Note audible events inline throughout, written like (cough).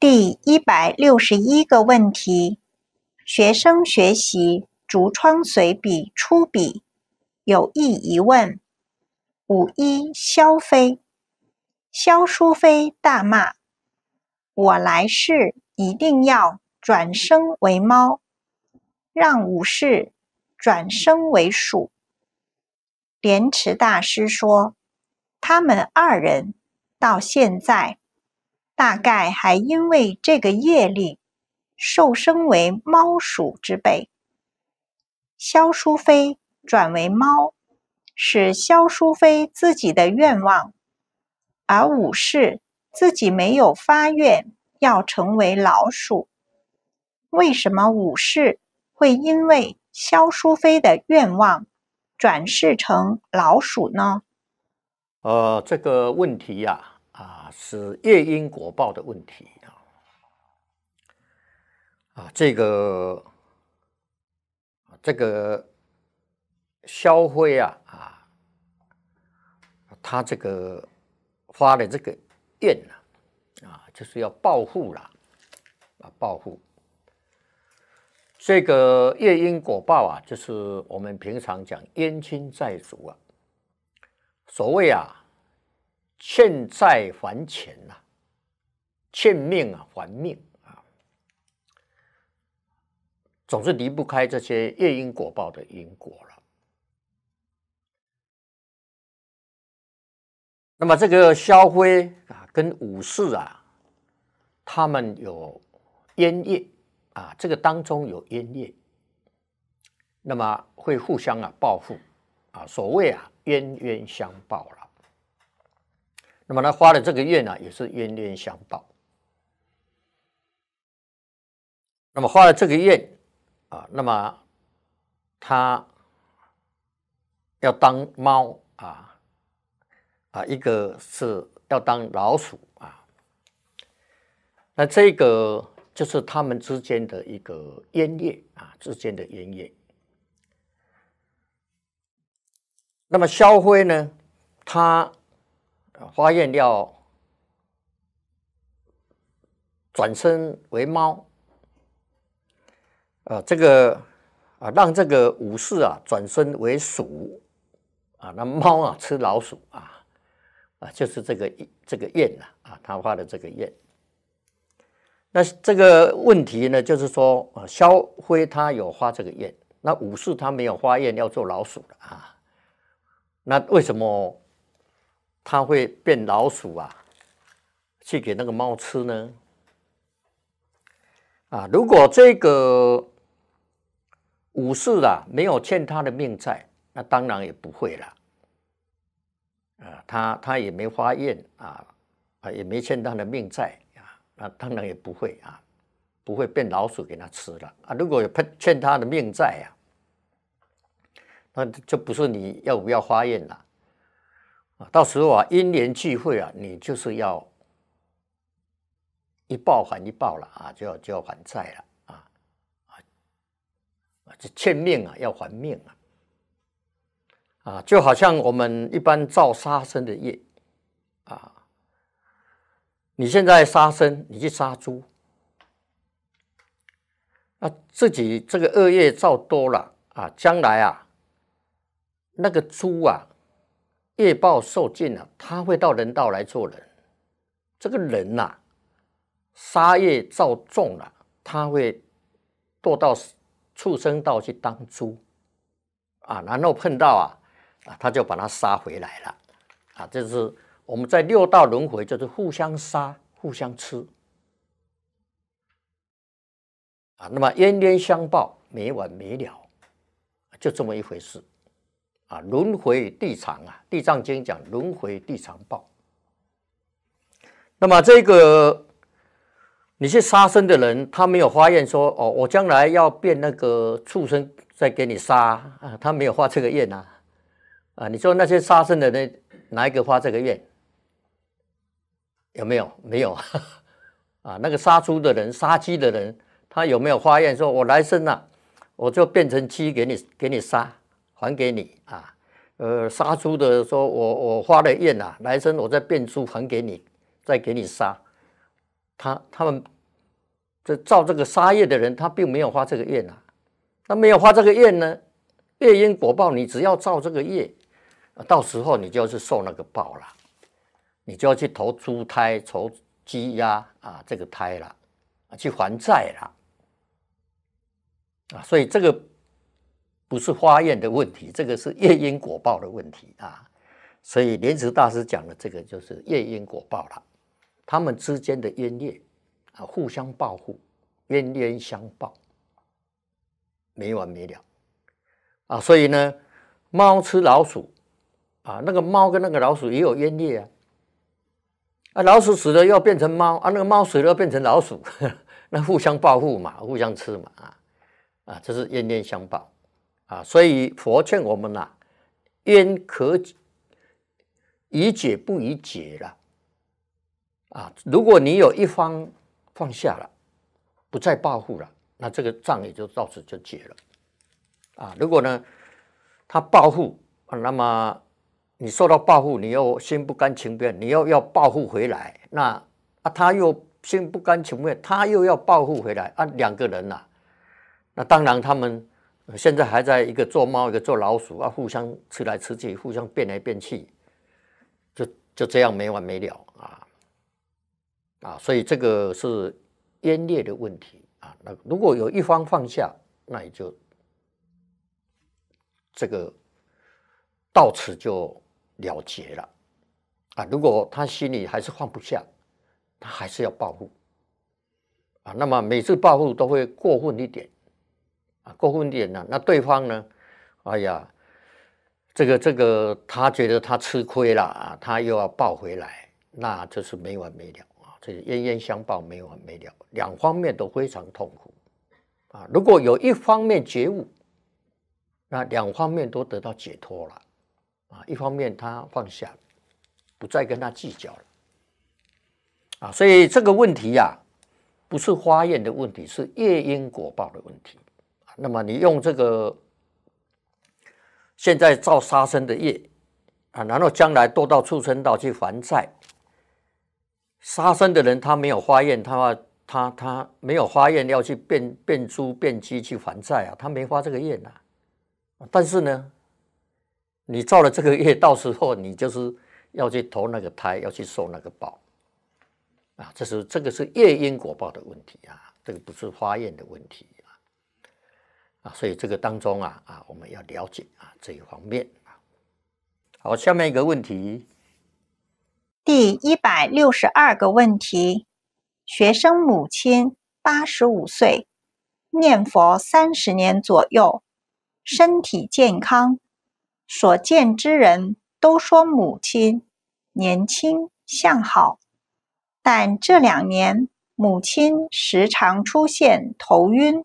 第一百六十一个问题：学生学习竹窗随笔初笔有一疑问。五一萧飞、萧淑妃大骂：“我来世一定要转生为猫，让武士转生为鼠。”莲池大师说：“他们二人到现在。”大概还因为这个业力，受生为猫鼠之辈。萧淑妃转为猫，是萧淑妃自己的愿望，而武士自己没有发愿要成为老鼠，为什么武士会因为萧淑妃的愿望转世成老鼠呢？呃，这个问题呀。啊，是夜因果报的问题啊！啊，这个，这个肖辉啊啊，他这个发的这个愿呢，啊，就是要报复了啊！报复。这个夜因果报啊，就是我们平常讲冤亲债主啊，所谓啊。欠债还钱呐，欠命啊还命啊，总是离不开这些业因果报的因果了。那么这个萧辉啊，跟武士啊，他们有冤业啊，这个当中有冤业，那么会互相啊报复啊，所谓啊冤冤相报了。那么他花的这个月呢，也是冤冤相报。那么花了这个月啊，那么他要当猫啊啊，一个是要当老鼠啊。那这个就是他们之间的一个冤孽啊，之间的冤孽。那么肖辉呢，他。花雁要转身为猫，啊，这个啊，让这个武士啊转身为鼠，啊，那猫啊吃老鼠啊，啊，就是这个这个雁啊，啊，他画的这个宴。那这个问题呢，就是说，啊，肖辉他有画这个宴，那武士他没有花宴要做老鼠了啊？那为什么？它会变老鼠啊？去给那个猫吃呢？啊，如果这个武士啊没有欠他的命债，那当然也不会了。啊，他他也没发愿啊，啊也没欠他的命债啊，那当然也不会啊，不会变老鼠给他吃了啊。如果有欠欠他的命债啊，那就不是你要不要发愿了。到时候啊，因缘聚会啊，你就是要一报还一报了啊，就要就要还债了啊啊啊！这欠命啊，要还命啊啊！就好像我们一般造杀生的业啊，你现在杀生，你去杀猪，那自己这个恶业造多了啊，将来啊，那个猪啊。业报受尽了，他会到人道来做人。这个人呐，杀业造重了，他会堕到畜生道去当猪。啊，然后碰到啊，啊，他就把他杀回来了。啊，这是我们在六道轮回，就是互相杀，互相吃。啊，那么冤冤相报，没完没了，就这么一回事。啊，轮回地藏啊，《地藏经》讲轮回地藏报。那么这个你去杀生的人，他没有发愿说：“哦，我将来要变那个畜生再给你杀啊。”他没有发这个愿啊。啊，你说那些杀生的人哪一个发这个愿？有没有？没有啊。(laughs) 啊，那个杀猪的人、杀鸡的人，他有没有发愿说：“我来生啊，我就变成鸡给你给你杀。”还给你啊，呃，杀猪的说我我发了愿呐，来生我再变猪还给你，再给你杀。他他们这造这个杀业的人，他并没有发这个愿呐。那没有发这个愿呢，业因果报，你只要造这个业，到时候你就要去受那个报了，你就要去投猪胎、投鸡鸭啊这个胎了，去还债了，啊，所以这个。不是花宴的问题，这个是夜莺果报的问题啊。所以莲池大师讲的这个就是夜莺果报了。他们之间的冤孽啊，互相报复，冤冤相报，没完没了啊。所以呢，猫吃老鼠啊，那个猫跟那个老鼠也有冤孽啊。啊，老鼠死了要变成猫啊，那个猫死了要变成老鼠，(laughs) 那互相报复嘛，互相吃嘛啊啊，这是冤冤相报。啊，所以佛劝我们呐，冤可宜解不宜解了。啊，如果你有一方放下了，不再报复了，那这个账也就到此就结了。啊，如果呢他报复，那么你受到报复，你又心不甘情不愿，你又要报复回来，那啊他又心不甘情不愿，他又要报复回来啊，两个人呐，那当然他们。现在还在一个做猫，一个做老鼠啊，互相吃来吃去，互相变来变去，就就这样没完没了啊啊！所以这个是冤孽的问题啊。那如果有一方放下，那也就这个到此就了结了啊。如果他心里还是放不下，他还是要报复啊。那么每次报复都会过分一点。啊，过分点呢？那对方呢？哎呀，这个这个，他觉得他吃亏了啊，他又要报回来，那就是没完没了啊！这冤冤相报，没完没了，两方面都非常痛苦啊。如果有一方面觉悟，那两方面都得到解脱了啊。一方面他放下，不再跟他计较了啊。所以这个问题呀，不是花宴的问题，是夜莺果报的问题。那么你用这个，现在造杀生的业，啊，然后将来堕到畜生道去还债。杀生的人他没有发愿，他他他没有发愿要去变变猪变鸡去还债啊，他没发这个业呐。啊，但是呢，你造了这个业，(laughs) 到时候你就是要去投那个胎，要去受那个报。啊，这是这个是业因果报的问题啊，这个不是发愿的问题。啊，所以这个当中啊啊，我们要了解啊这一方面啊。好，下面一个问题，第一百六十二个问题：学生母亲八十五岁，念佛三十年左右，身体健康，所见之人都说母亲年轻相好，但这两年母亲时常出现头晕。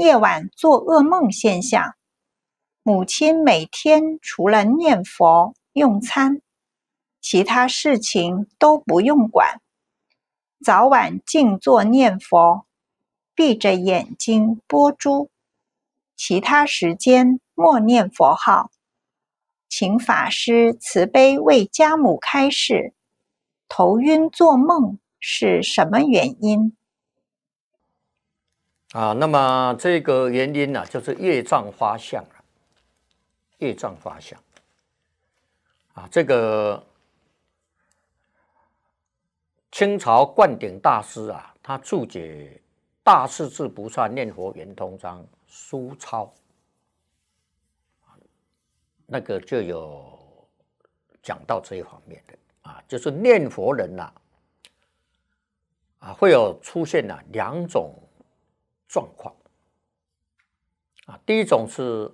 夜晚做噩梦现象，母亲每天除了念佛用餐，其他事情都不用管。早晚静坐念佛，闭着眼睛播珠，其他时间默念佛号。请法师慈悲为家母开示。头晕做梦是什么原因？啊，那么这个原因呢，就是业障发相了。业障发相，啊，这个清朝灌顶大师啊，他注解《大势至菩萨念佛圆通章》苏超。那个就有讲到这一方面的啊，就是念佛人呐，啊，会有出现啊、两种。状况啊，第一种是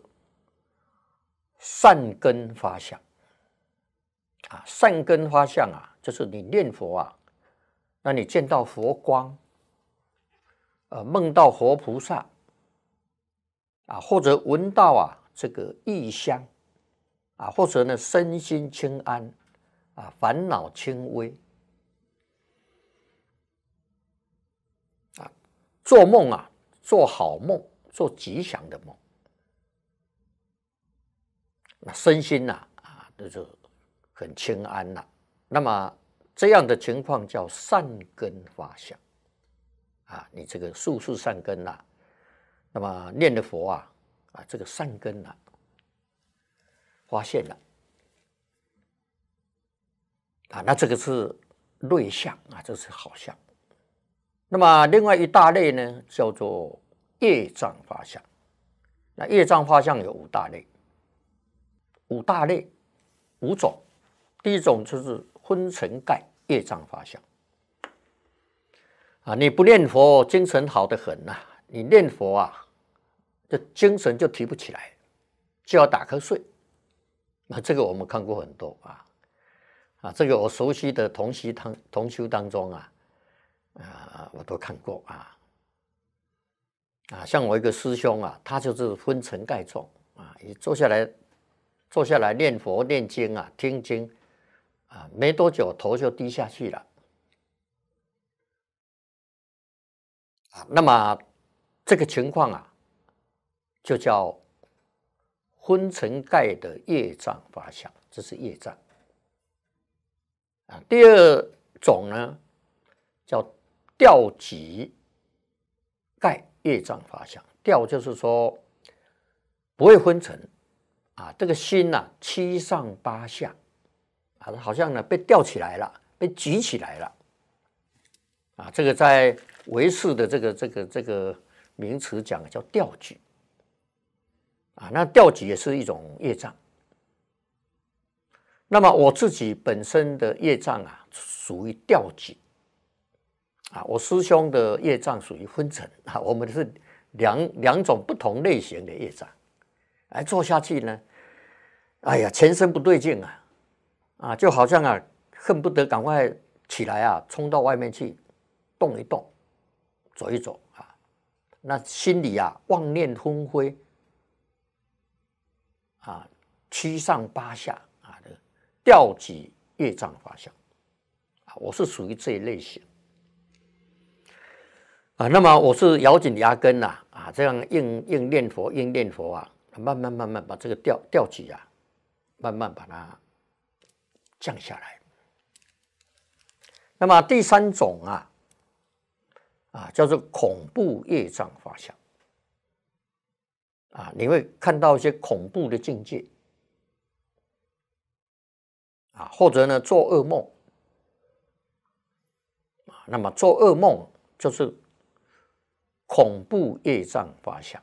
善根发相啊，善根发相啊，就是你念佛啊，那你见到佛光，呃，梦到佛菩萨啊，或者闻到啊这个异香啊，或者呢身心清安啊，烦恼轻微啊，做梦啊。做好梦，做吉祥的梦，那身心呐啊都是很清安呐。那么这样的情况叫善根发相啊，你这个素是善根呐，那么念的佛啊啊，这个善根呐发现了啊，那这个是内相啊，这是好相。那么，另外一大类呢，叫做业障画相。那业障画相有五大类，五大类五种。第一种就是昏沉盖业障画相。啊！你不念佛，精神好的很呐。你念佛啊，这精神就提不起来，就要打瞌睡。那这个我们看过很多啊啊！这个我熟悉的同席堂同修当中啊。啊，我都看过啊，啊，像我一个师兄啊，他就是昏沉盖重啊，一坐下来，坐下来念佛念经啊，听经啊，没多久头就低下去了，啊，那么这个情况啊，就叫昏沉盖的业障发相，这是业障啊。第二种呢，叫。吊脊盖业障法相，吊就是说不会昏沉啊，这个心呐七上八下啊，好像呢被吊起来了，被举起来了啊。这个在维识的这个这个这个名词讲叫吊举啊，那吊举也是一种业障。那么我自己本身的业障啊，属于吊举。啊，我师兄的业障属于昏沉啊，我们是两两种不同类型的业障，而做下去呢，哎呀，全身不对劲啊，啊，就好像啊，恨不得赶快起来啊，冲到外面去动一动，走一走啊，那心里啊，妄念纷飞啊，七上八下啊，这个业障发相啊，我是属于这一类型。啊，那么我是咬紧牙根呐，啊，这样硬硬念佛，硬念佛啊，慢慢慢慢把这个吊吊起啊，慢慢把它降下来。那么第三种啊，啊，叫做恐怖业障发相，啊，你会看到一些恐怖的境界，啊，或者呢做噩梦，啊，那么做噩梦就是。恐怖业障发相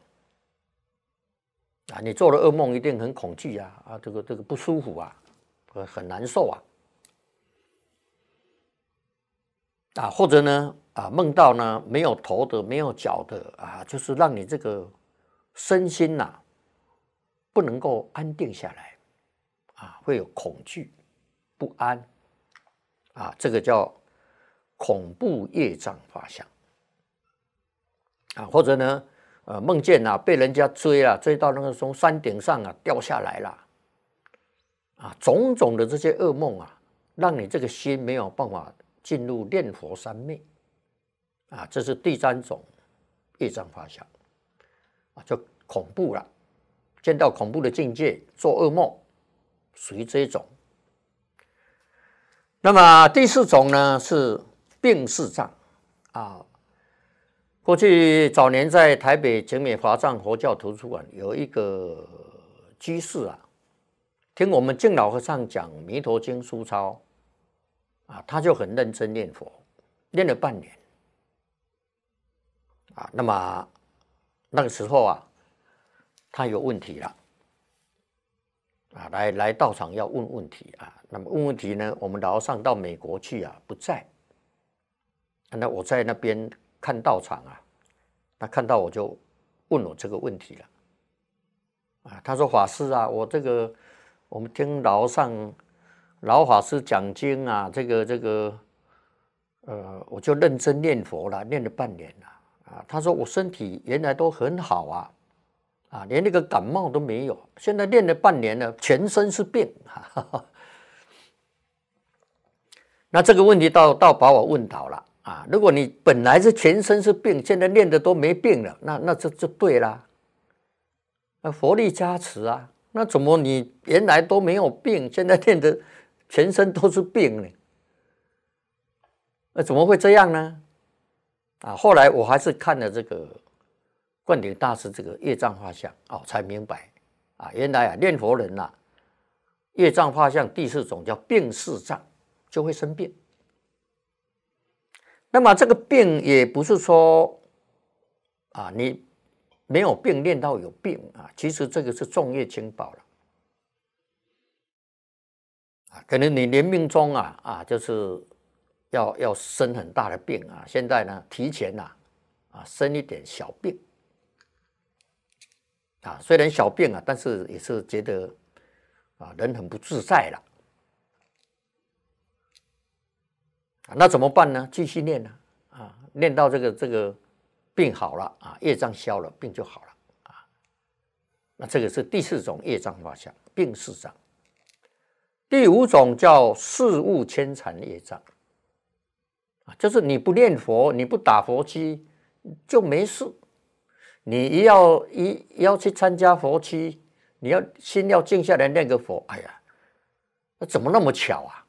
啊！你做了噩梦，一定很恐惧啊啊！这个这个不舒服啊，很难受啊啊！或者呢啊，梦到呢没有头的、没有脚的啊，就是让你这个身心呐不能够安定下来啊，会有恐惧不安啊，这个叫恐怖业障发相。啊，或者呢，呃，梦见啊被人家追啊，追到那个从山顶上啊掉下来了，啊，种种的这些噩梦啊，让你这个心没有办法进入念佛三昧，啊，这是第三种业障发相，啊，就恐怖了，见到恐怖的境界，做噩梦，属于这一种。那么第四种呢是病逝障，啊。过去早年在台北全美华藏佛教图书馆有一个居士啊，听我们敬老和尚讲《弥陀经》书抄，啊，他就很认真念佛，念了半年啊。那么那个时候啊，他有问题了啊，来来道场要问问题啊。那么问问题呢，我们老和尚到美国去啊，不在。那我在那边。看道场啊，他看到我就问我这个问题了啊。他说法师啊，我这个我们听老上老法师讲经啊，这个这个呃，我就认真念佛了，念了半年了啊。他说我身体原来都很好啊啊，连那个感冒都没有。现在念了半年了，全身是病。(laughs) 那这个问题倒倒把我问倒了。啊，如果你本来是全身是病，现在练的都没病了，那那这就对啦。那佛力加持啊，那怎么你原来都没有病，现在练的全身都是病呢？那怎么会这样呢？啊，后来我还是看了这个灌顶大师这个业障画像哦，才明白啊，原来啊念佛人呐，业障画像第四种叫病四障，就会生病。那么这个病也不是说，啊，你没有病练到有病啊，其实这个是重业轻宝了，啊，可能你年命中啊啊就是要要生很大的病啊，现在呢提前呐啊生一点小病，啊，虽然小病啊，但是也是觉得啊人很不自在了。那怎么办呢？继续念啊！啊，念到这个这个病好了啊，业障消了，病就好了啊。那这个是第四种业障化相，病是障。第五种叫事物牵缠业障啊，就是你不念佛，你不打佛七就没事，你要一要去参加佛七，你要心要静下来念个佛，哎呀，那怎么那么巧啊？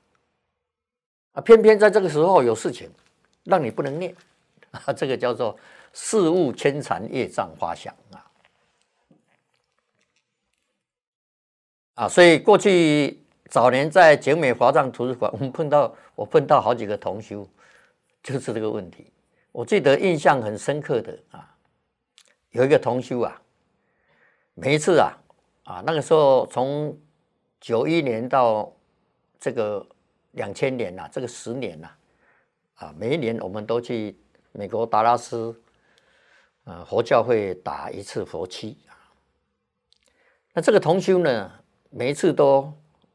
啊，偏偏在这个时候有事情，让你不能念，啊，这个叫做事物牵缠业障花想啊，啊，所以过去早年在景美华藏图书馆，我们碰到我碰到好几个同修，就是这个问题。我记得印象很深刻的啊，有一个同修啊，每一次啊，啊，那个时候从九一年到这个。两千年呐，这个十年呐，啊，每一年我们都去美国达拉斯，呃，佛教会打一次佛七。那这个同修呢，每一次都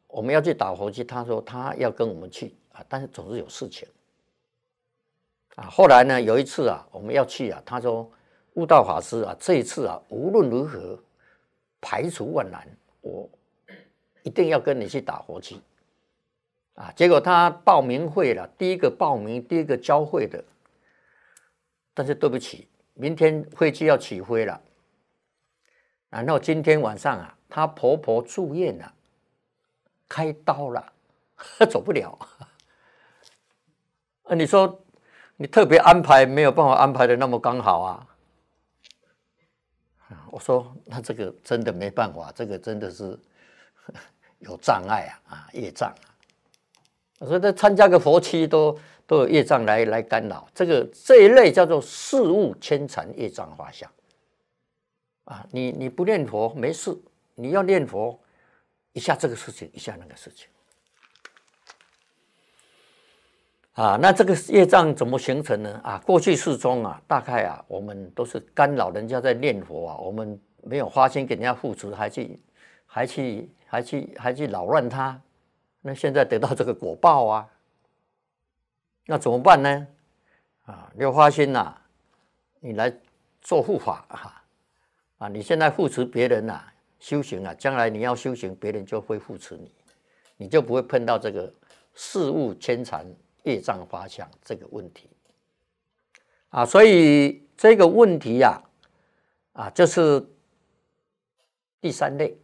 我们要去打佛七，他说他要跟我们去啊，但是总是有事情啊。后来呢，有一次啊，我们要去啊，他说悟道法师啊，这一次啊，无论如何排除万难，我一定要跟你去打佛七。啊，结果他报名会了，第一个报名，第一个交会的。但是对不起，明天飞机要起飞了。然后今天晚上啊，她婆婆住院了，开刀了，(laughs) 走不了。啊，你说你特别安排，没有办法安排的那么刚好啊。我说那这个真的没办法，这个真的是 (laughs) 有障碍啊啊业障。我说，再参加个佛七，都都有业障来来干扰这个这一类叫做事物牵缠业障画像啊！你你不念佛没事，你要念佛，一下这个事情，一下那个事情啊！那这个业障怎么形成呢？啊，过去世中啊，大概啊，我们都是干扰人家在念佛啊，我们没有花钱给人家付出，还去还去还去还去扰乱他。那现在得到这个果报啊，那怎么办呢？啊，六花心呐，你来做护法啊！啊，你现在护持别人呐，修行啊，将来你要修行，别人就会护持你，你就不会碰到这个事物牵缠业障发相这个问题啊。所以这个问题呀，啊，就是第三类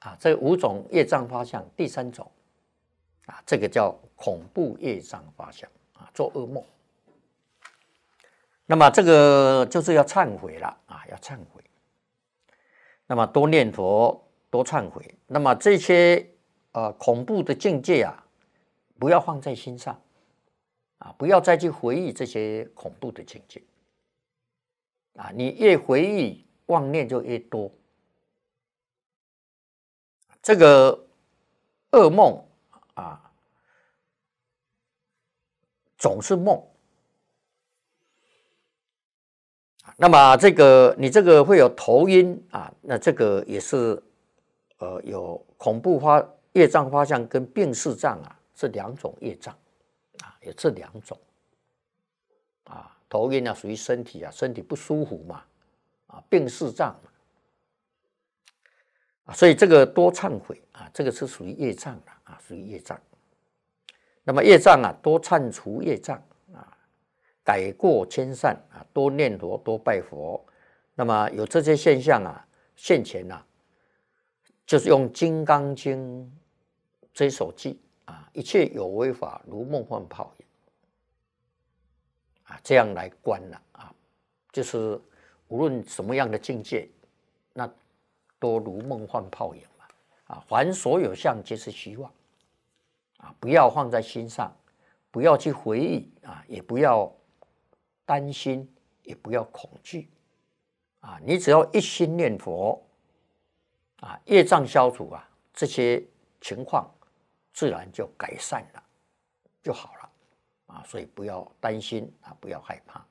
啊，这五种业障发相第三种。啊，这个叫恐怖夜上发想啊，做噩梦。那么这个就是要忏悔了啊，要忏悔。那么多念佛，多忏悔。那么这些呃恐怖的境界啊，不要放在心上啊，不要再去回忆这些恐怖的境界啊。你越回忆，妄念就越多。这个噩梦。啊，总是梦那么这个你这个会有头晕啊，那这个也是呃有恐怖发业障发相跟病逝障啊，这两种业障啊，有这两种啊，头晕啊属于身体啊，身体不舒服嘛啊，病逝障啊，所以这个多忏悔啊，这个是属于业障的。啊，属于业障。那么业障啊，多忏除业障啊，改过迁善啊，多念佛，多拜佛。那么有这些现象啊，现前呢，就是用《金刚经》这一首偈啊：“一切有为法，如梦幻泡影。”啊，这样来观了啊，就是无论什么样的境界，那都如梦幻泡影。啊，凡所有相，皆是虚妄。啊，不要放在心上，不要去回忆啊，也不要担心，也不要恐惧。啊，你只要一心念佛，啊，业障消除啊，这些情况自然就改善了，就好了。啊，所以不要担心啊，不要害怕。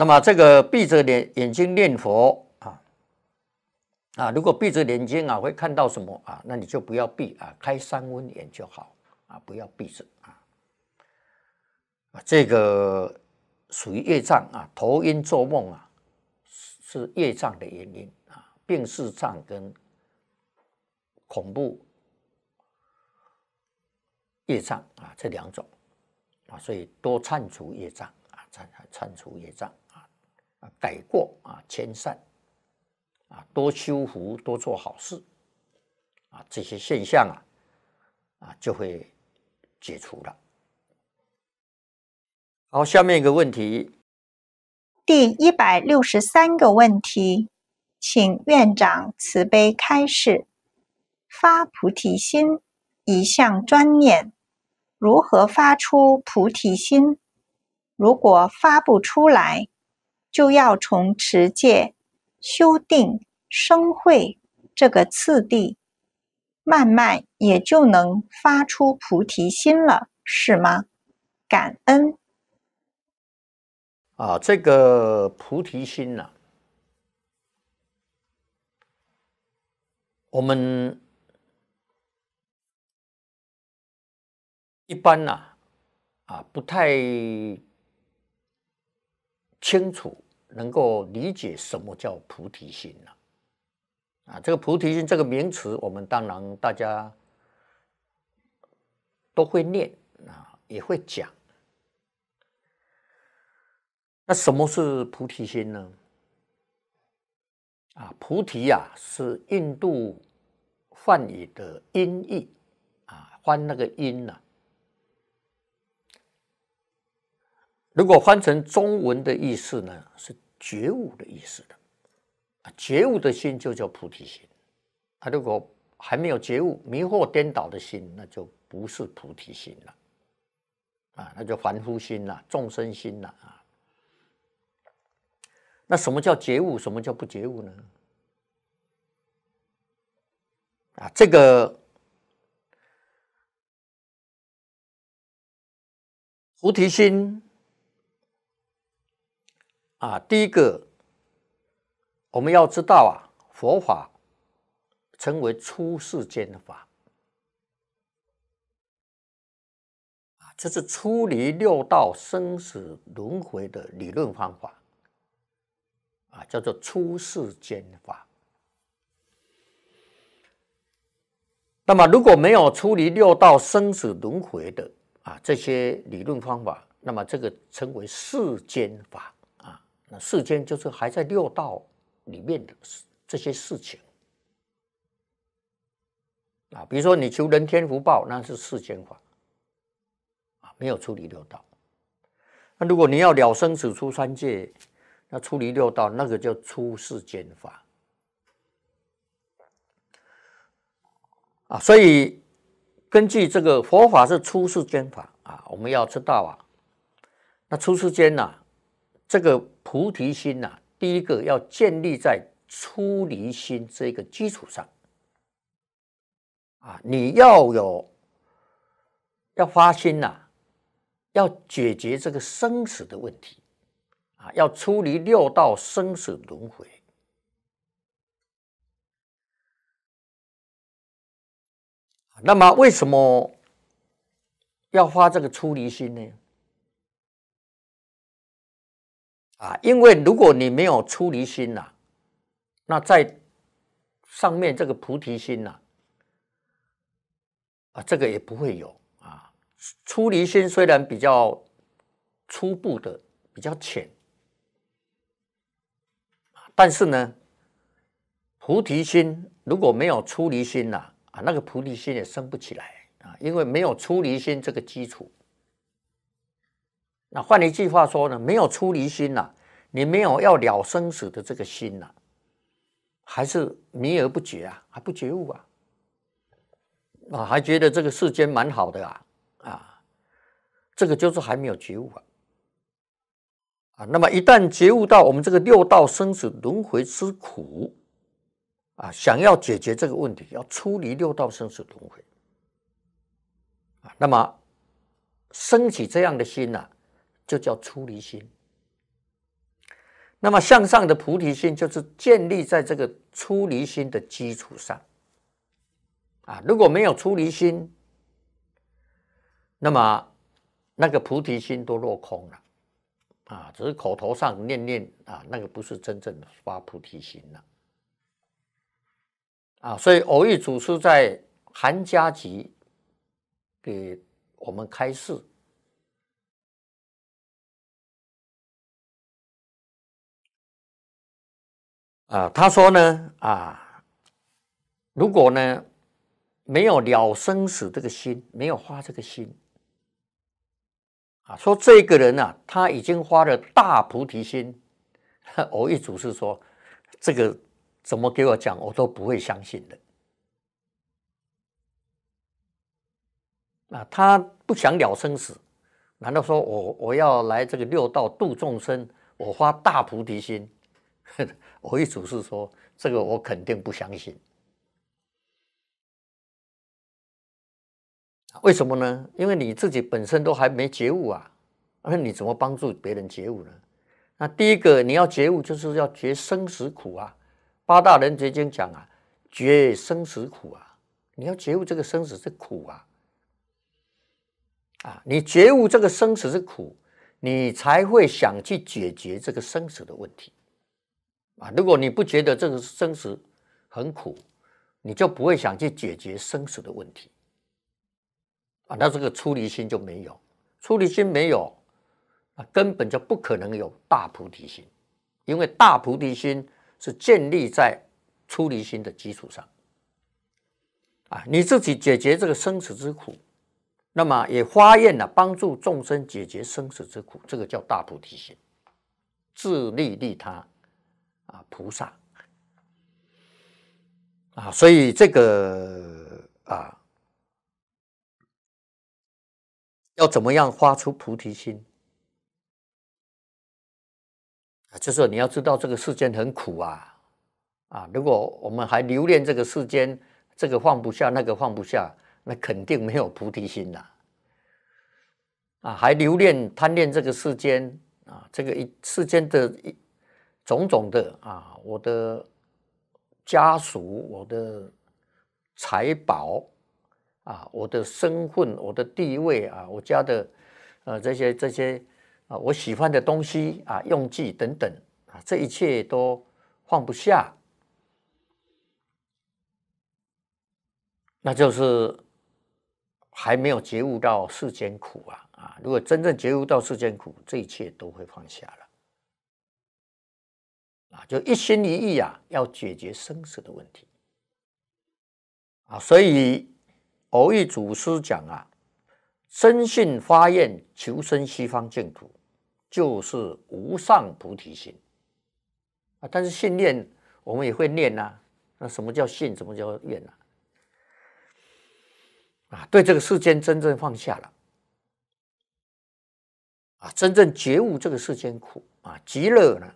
那么这个闭着眼眼睛念佛啊啊，如果闭着眼睛啊会看到什么啊？那你就不要闭啊，开三温眼就好啊，不要闭着啊啊，这个属于业障啊，头晕做梦啊，是业障的原因啊，病逝障跟恐怖业障啊这两种啊，所以多忏除业障啊，忏忏除业障。改过啊，迁善啊，多修福，多做好事啊，这些现象啊，啊，就会解除了。好，下面一个问题，第一百六十三个问题，请院长慈悲开示：发菩提心，一向专念，如何发出菩提心？如果发不出来？就要从持戒、修定、生慧这个次第，慢慢也就能发出菩提心了，是吗？感恩。啊，这个菩提心呢，我们一般呢，啊，不太。清楚，能够理解什么叫菩提心呢？啊，这个菩提心这个名词，我们当然大家都会念啊，也会讲。那什么是菩提心呢？啊，菩提呀，是印度梵语的音译啊，翻那个音呢。如果翻成中文的意思呢，是觉悟的意思的，啊，觉悟的心就叫菩提心，啊，如果还没有觉悟、迷惑颠倒的心，那就不是菩提心了，啊，那就凡夫心了、众生心了，啊，那什么叫觉悟？什么叫不觉悟呢？啊，这个菩提心。啊，第一个我们要知道啊，佛法称为出世间法，啊，这是出离六道生死轮回的理论方法，啊，叫做出世间法。那么，如果没有出离六道生死轮回的啊这些理论方法，那么这个称为世间法。那世间就是还在六道里面的事，这些事情啊，比如说你求人天福报，那是世间法啊，没有出离六道。那如果你要了生死出三界，那出离六道，那个叫出世间法啊。所以根据这个佛法是出世间法啊，我们要知道啊，那出世间啊，这个。菩提心呐，第一个要建立在出离心这个基础上啊，你要有要发心呐，要解决这个生死的问题啊，要出离六道生死轮回。那么，为什么要发这个出离心呢？啊，因为如果你没有出离心呐，那在上面这个菩提心呐，啊，这个也不会有啊。出离心虽然比较初步的、比较浅，但是呢，菩提心如果没有出离心呐，啊，那个菩提心也升不起来啊，因为没有出离心这个基础。那换一句话说呢，没有出离心呐，你没有要了生死的这个心呐，还是迷而不觉啊，还不觉悟啊？啊，还觉得这个世间蛮好的啊啊，这个就是还没有觉悟啊啊。那么一旦觉悟到我们这个六道生死轮回之苦啊，想要解决这个问题，要出离六道生死轮回啊，那么升起这样的心呐。就叫出离心，那么向上的菩提心就是建立在这个出离心的基础上。啊，如果没有出离心，那么那个菩提心都落空了。啊，只是口头上念念啊，那个不是真正的发菩提心了。啊，所以偶遇祖师在寒家集给我们开示。啊，他说呢，啊，如果呢没有了生死这个心，没有花这个心，啊，说这个人呢，他已经花了大菩提心。我一祖师说，这个怎么给我讲，我都不会相信的。啊，他不想了生死，难道说我我要来这个六道度众生，我花大菩提心？(laughs) 我一总是说这个，我肯定不相信。为什么呢？因为你自己本身都还没觉悟啊，那你怎么帮助别人觉悟呢？那第一个，你要觉悟，就是要觉生死苦啊。八大人觉经讲啊，觉生死苦啊，你要觉悟这个生死是苦啊。啊，你觉悟这个生死是苦，你才会想去解决这个生死的问题。啊，如果你不觉得这个生死很苦，你就不会想去解决生死的问题，啊，那这个出离心就没有，出离心没有，啊，根本就不可能有大菩提心，因为大菩提心是建立在出离心的基础上，啊，你自己解决这个生死之苦，那么也发愿了帮助众生解决生死之苦，这个叫大菩提心，自利利他。啊，菩萨啊，所以这个啊，要怎么样发出菩提心啊？就是你要知道这个世间很苦啊啊！如果我们还留恋这个世间，这个放不下，那个放不下，那肯定没有菩提心的啊！还留恋、贪恋这个世间啊，这个一世间的一。种种的啊，我的家属、我的财宝啊，我的身份、我的地位啊，我家的呃这些这些啊，我喜欢的东西啊，用具等等啊，这一切都放不下，那就是还没有觉悟到世间苦啊啊！如果真正觉悟到世间苦，这一切都会放下了。啊，就一心一意啊，要解决生死的问题啊，所以偶遇祖师讲啊，深信发愿求生西方净土，就是无上菩提心啊。但是信念我们也会念呐，那什么叫信？什么叫愿呐？啊，对这个世间真正放下了啊，真正觉悟这个世间苦啊，极乐呢？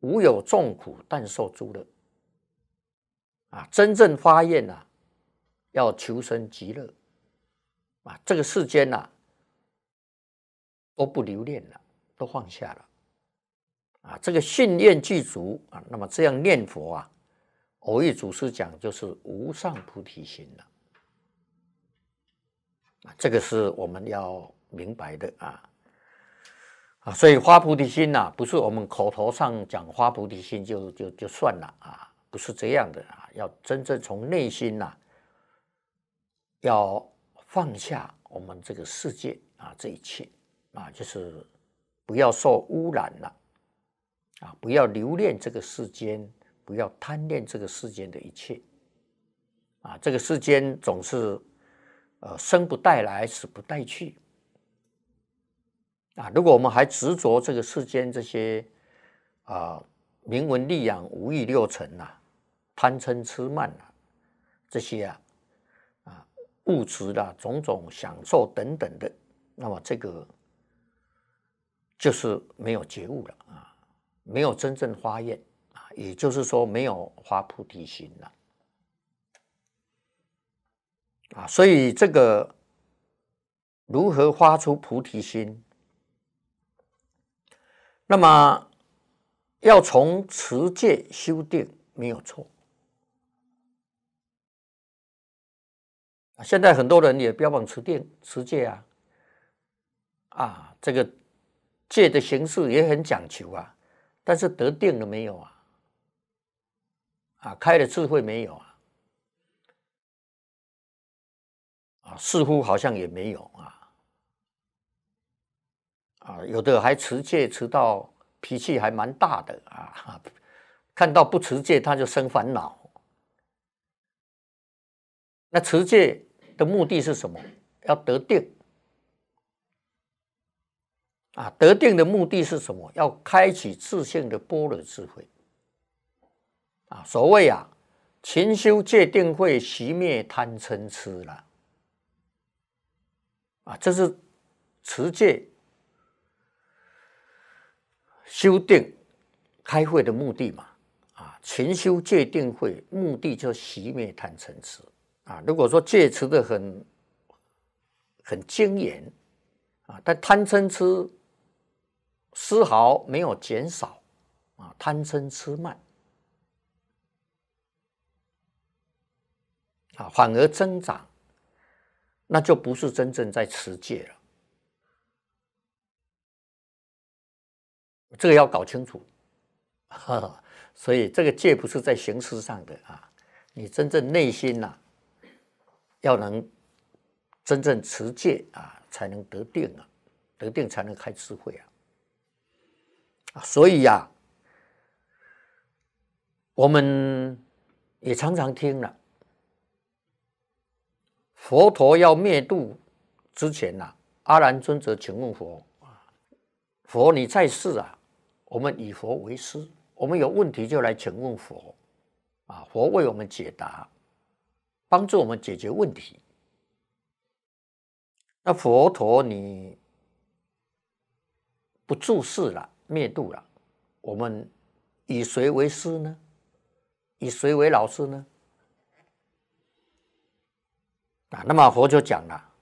无有众苦，但受诸乐。啊，真正发愿呐，要求生极乐。啊，这个世间呐，都不留恋了，都放下了。啊，这个信念具足啊，那么这样念佛啊，偶遇祖师讲就是无上菩提心了。啊，这个是我们要明白的啊。所以，发菩提心呐，不是我们口头上讲发菩提心就就就算了啊，不是这样的啊，要真正从内心呐，要放下我们这个世界啊，这一切啊，就是不要受污染了啊，不要留恋这个世间，不要贪恋这个世间的一切啊，这个世间总是呃生不带来，死不带去。啊，如果我们还执着这个世间这些，啊，名闻利养、五欲六尘呐，贪嗔痴慢呐，这些啊，啊，物质的种种享受等等的，那么这个就是没有觉悟了啊，没有真正发愿啊，也就是说没有发菩提心了啊，所以这个如何发出菩提心？那么，要从持戒修定没有错现在很多人也标榜持定、持戒啊，啊，这个戒的形式也很讲求啊，但是得定了没有啊？啊，开了智慧没有啊？啊，似乎好像也没有啊。啊，有的还持戒持到脾气还蛮大的啊，看到不持戒他就生烦恼。那持戒的目的是什么？要得定。啊，得定的目的是什么？要开启自性的般若智慧。啊，所谓啊，勤修戒定慧，熄灭贪嗔痴了。啊，这是持戒。修订开会的目的嘛，啊，勤修戒定慧，目的就是熄灭贪嗔痴啊。如果说戒持的很很精严啊，但贪嗔痴丝毫没有减少啊，贪嗔痴慢啊反而增长，那就不是真正在持戒了。这个要搞清楚，所以这个戒不是在形式上的啊，你真正内心呐，要能真正持戒啊，才能得定啊，得定才能开智慧啊，所以呀，我们也常常听了，佛陀要灭度之前呐，阿难尊者请问佛啊，佛你在世啊？我们以佛为师，我们有问题就来请问佛，啊，佛为我们解答，帮助我们解决问题。那佛陀你不注事了，灭度了，我们以谁为师呢？以谁为老师呢？啊，那么佛就讲了：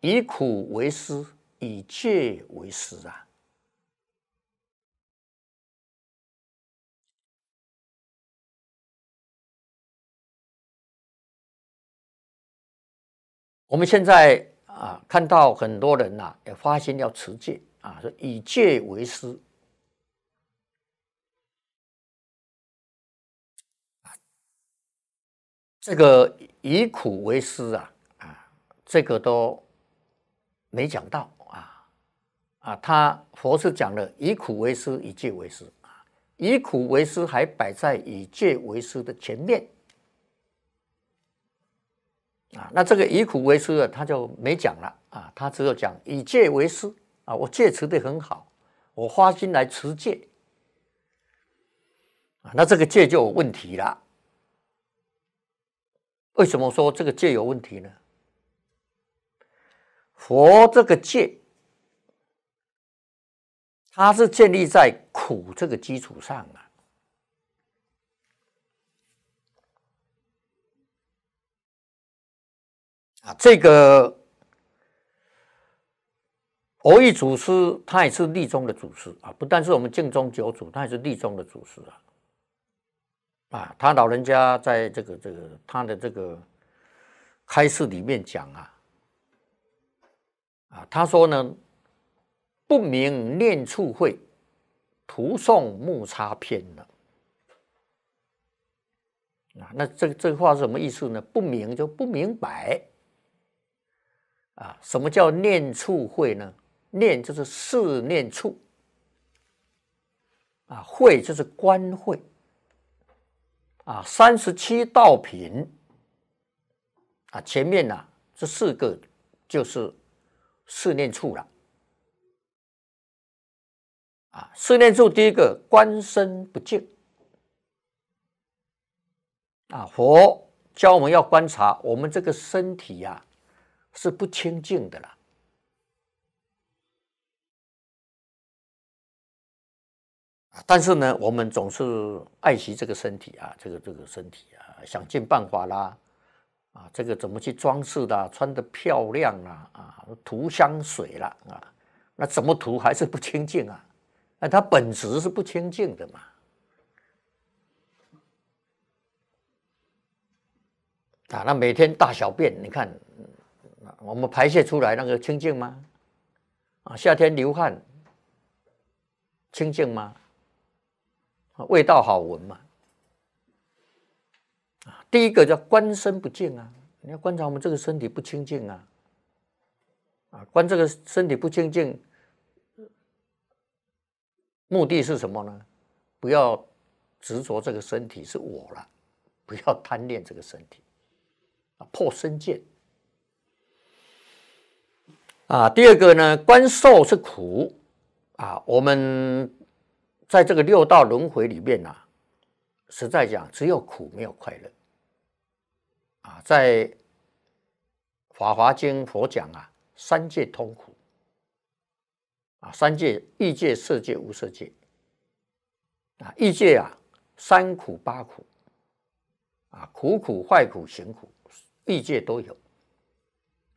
以苦为师，以戒为师啊。我们现在啊，看到很多人呐，也发心要持戒啊，说以戒为师这个以苦为师啊，啊，这个都没讲到啊，啊，他佛是讲了以苦为师，以戒为师啊，以苦为师还摆在以戒为师的前面。啊，那这个以苦为师的他就没讲了啊，他只有讲以戒为师啊，我戒持的很好，我花心来持戒啊，那这个戒就有问题了。为什么说这个戒有问题呢？佛这个戒，它是建立在苦这个基础上的。啊，这个藕益祖师他也是律宗的祖师啊，不但是我们净宗九祖，他也是律宗的祖师啊。啊，他老人家在这个这个他的这个开示里面讲啊，啊，他说呢，不明念处会，徒诵木叉篇了。啊，那这这个话是什么意思呢？不明就不明白。啊，什么叫念处慧呢？念就是四念处，啊，慧就是观慧，啊，三十七道品，啊，前面呢这四个就是四念处了，啊，四念处第一个观身不净，啊，佛教我们要观察我们这个身体呀。是不清净的了，但是呢，我们总是爱惜这个身体啊，这个这个身体啊，想尽办法啦，啊，这个怎么去装饰的，穿的漂亮啊啊，涂香水了啊，那怎么涂还是不清净啊？那它本质是不清净的嘛，啊！那每天大小便，你看。我们排泄出来那个清净吗？啊，夏天流汗清净吗？啊，味道好闻吗？啊，第一个叫观身不净啊，你要观察我们这个身体不清净啊，啊，观这个身体不清净，目的是什么呢？不要执着这个身体是我了，不要贪恋这个身体，啊，破身见。啊，第二个呢，观受是苦啊。我们在这个六道轮回里面呢，实在讲，只有苦，没有快乐啊。在《法华经》佛讲啊，三界通苦啊，三界欲界、色界、无色界啊，欲界啊，三苦八苦啊，苦苦、坏苦、行苦，异界都有。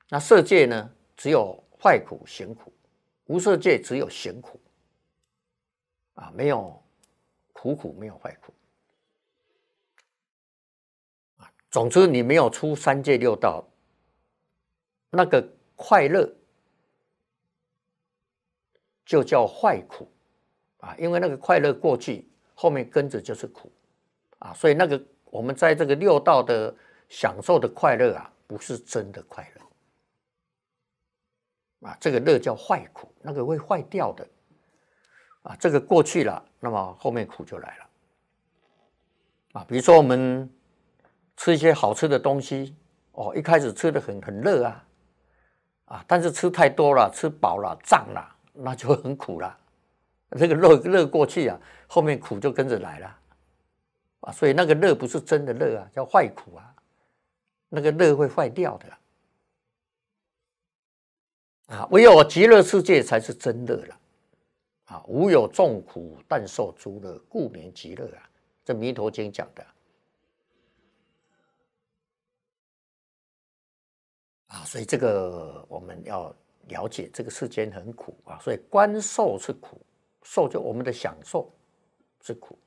那色界呢？只有坏苦、行苦，无色界只有行苦啊，没有苦苦，没有坏苦啊。总之，你没有出三界六道，那个快乐就叫坏苦啊，因为那个快乐过去后面跟着就是苦啊，所以那个我们在这个六道的享受的快乐啊，不是真的快乐。啊，这个热叫坏苦，那个会坏掉的。啊，这个过去了，那么后面苦就来了。啊，比如说我们吃一些好吃的东西，哦，一开始吃的很很热啊，啊，但是吃太多了，吃饱了胀了，那就很苦了。这个热热过去啊，后面苦就跟着来了。啊，所以那个热不是真的热啊，叫坏苦啊，那个热会坏掉的。啊，唯有极乐世界才是真乐了。啊，无有众苦，但受诸乐，故名极乐啊。这弥陀经讲的。啊，所以这个我们要了解，这个世间很苦啊。所以观受是苦，受就我们的享受是苦。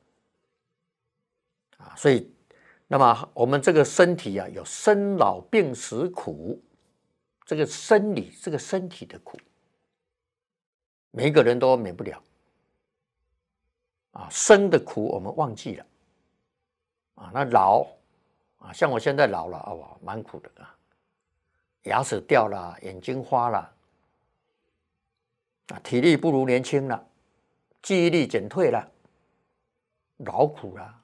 啊，所以那么我们这个身体啊，有生老病死苦。这个生理，这个身体的苦，每个人都免不了。啊，生的苦我们忘记了。啊，那老，啊，像我现在老了啊，哇，蛮苦的啊，牙齿掉了，眼睛花了，啊，体力不如年轻了，记忆力减退了，老苦了，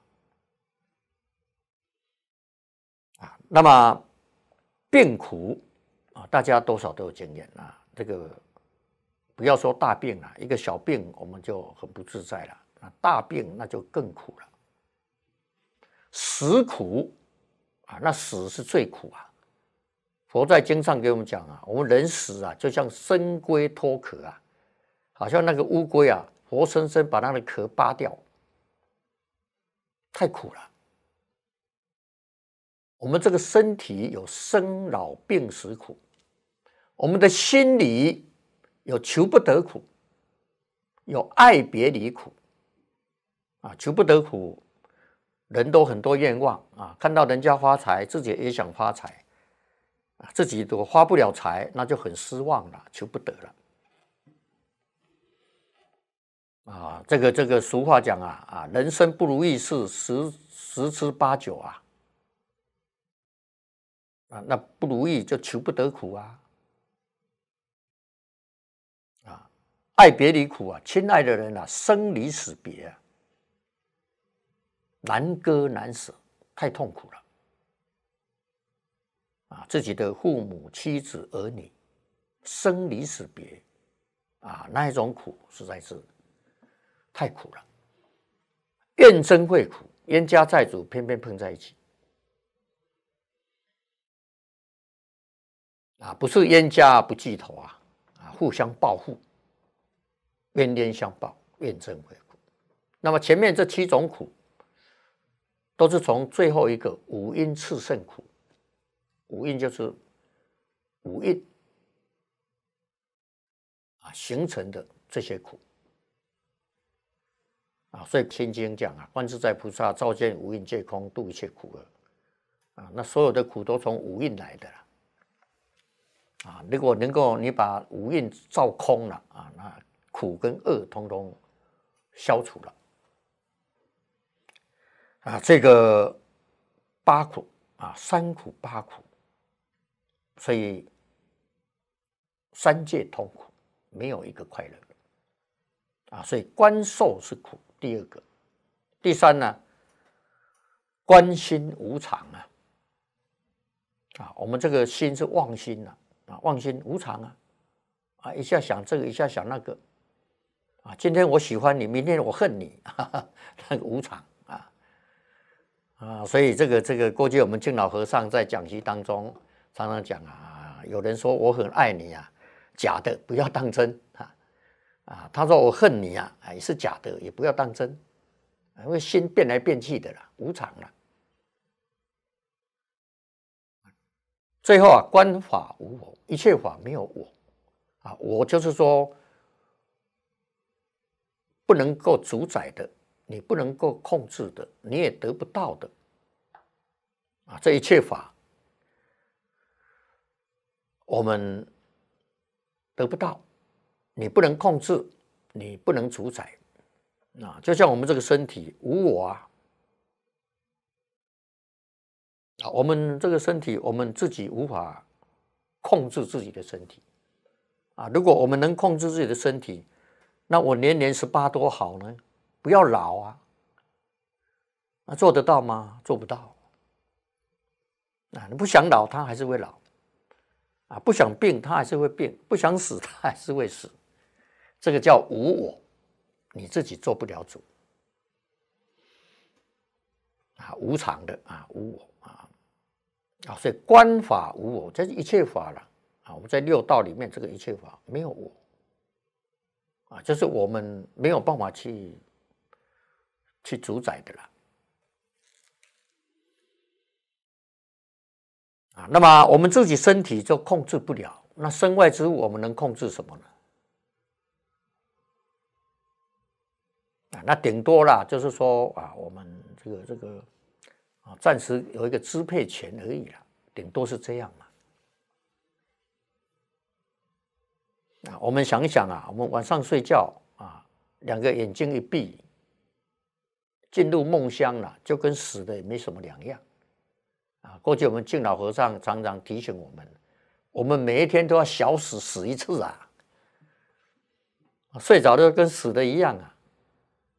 啊，那么病苦。大家多少都有经验啊，这个不要说大病了，一个小病我们就很不自在了。那大病那就更苦了，死苦啊，那死是最苦啊。佛在经上给我们讲啊，我们人死啊，就像生龟脱壳啊，好像那个乌龟啊，活生生把它的壳扒掉，太苦了。我们这个身体有生老病死苦。我们的心里有求不得苦，有爱别离苦。啊，求不得苦，人都很多愿望啊，看到人家发财，自己也想发财啊，自己都发不了财，那就很失望了，求不得了。啊，这个这个俗话讲啊啊，人生不如意事十十之八九啊。啊，那不如意就求不得苦啊。爱别离苦啊！亲爱的人啊，生离死别，啊，难割难舍，太痛苦了啊！自己的父母、妻子、儿女，生离死别啊，那一种苦实在是太苦了。怨憎会苦，冤家债主偏偏碰在一起啊！不是冤家不聚头啊！啊，互相报复。冤冤相报，怨憎会苦。那么前面这七种苦，都是从最后一个五阴炽盛苦，五阴就是五阴啊形成的这些苦啊。所以《心经》讲啊，观自在菩萨照见五蕴皆空，度一切苦厄啊。那所有的苦都从五蕴来的了啊。如果能够你把五蕴照空了啊，那苦跟恶通通消除了啊，这个八苦啊，三苦八苦，所以三界痛苦没有一个快乐啊，所以观受是苦。第二个，第三呢，观心无常啊啊，我们这个心是妄心呐啊，妄心无常啊啊，一下想这个，一下想那个。啊，今天我喜欢你，明天我恨你，哈 (laughs) 哈，那个无常啊啊，所以这个这个，过去我们敬老和尚在讲席当中常常讲啊，有人说我很爱你啊，假的，不要当真啊啊，他说我恨你啊，也是假的，也不要当真，因为心变来变去的啦，无常啦。最后啊，观法无我，一切法没有我啊，我就是说。不能够主宰的，你不能够控制的，你也得不到的，啊，这一切法，我们得不到，你不能控制，你不能主宰，啊，就像我们这个身体无我啊，啊，我们这个身体，我们自己无法控制自己的身体，啊，如果我们能控制自己的身体。那我年年十八多好呢？不要老啊！那做得到吗？做不到。啊，你不想老，他还是会老；啊，不想病，他还是会病；不想死，他还是会死。这个叫无我，你自己做不了主啊！无常的啊，无我啊！啊，所以观法无我，这是一切法了啊！我们在六道里面，这个一切法没有我。啊，就是我们没有办法去去主宰的了。啊，那么我们自己身体就控制不了，那身外之物我们能控制什么呢？啊，那顶多啦，就是说啊，我们这个这个啊，暂时有一个支配权而已了，顶多是这样嘛。啊，我们想一想啊，我们晚上睡觉啊，两个眼睛一闭，进入梦乡了，就跟死的也没什么两样，啊，过去我们敬老和尚常常提醒我们，我们每一天都要小死死一次啊，睡着就跟死的一样啊，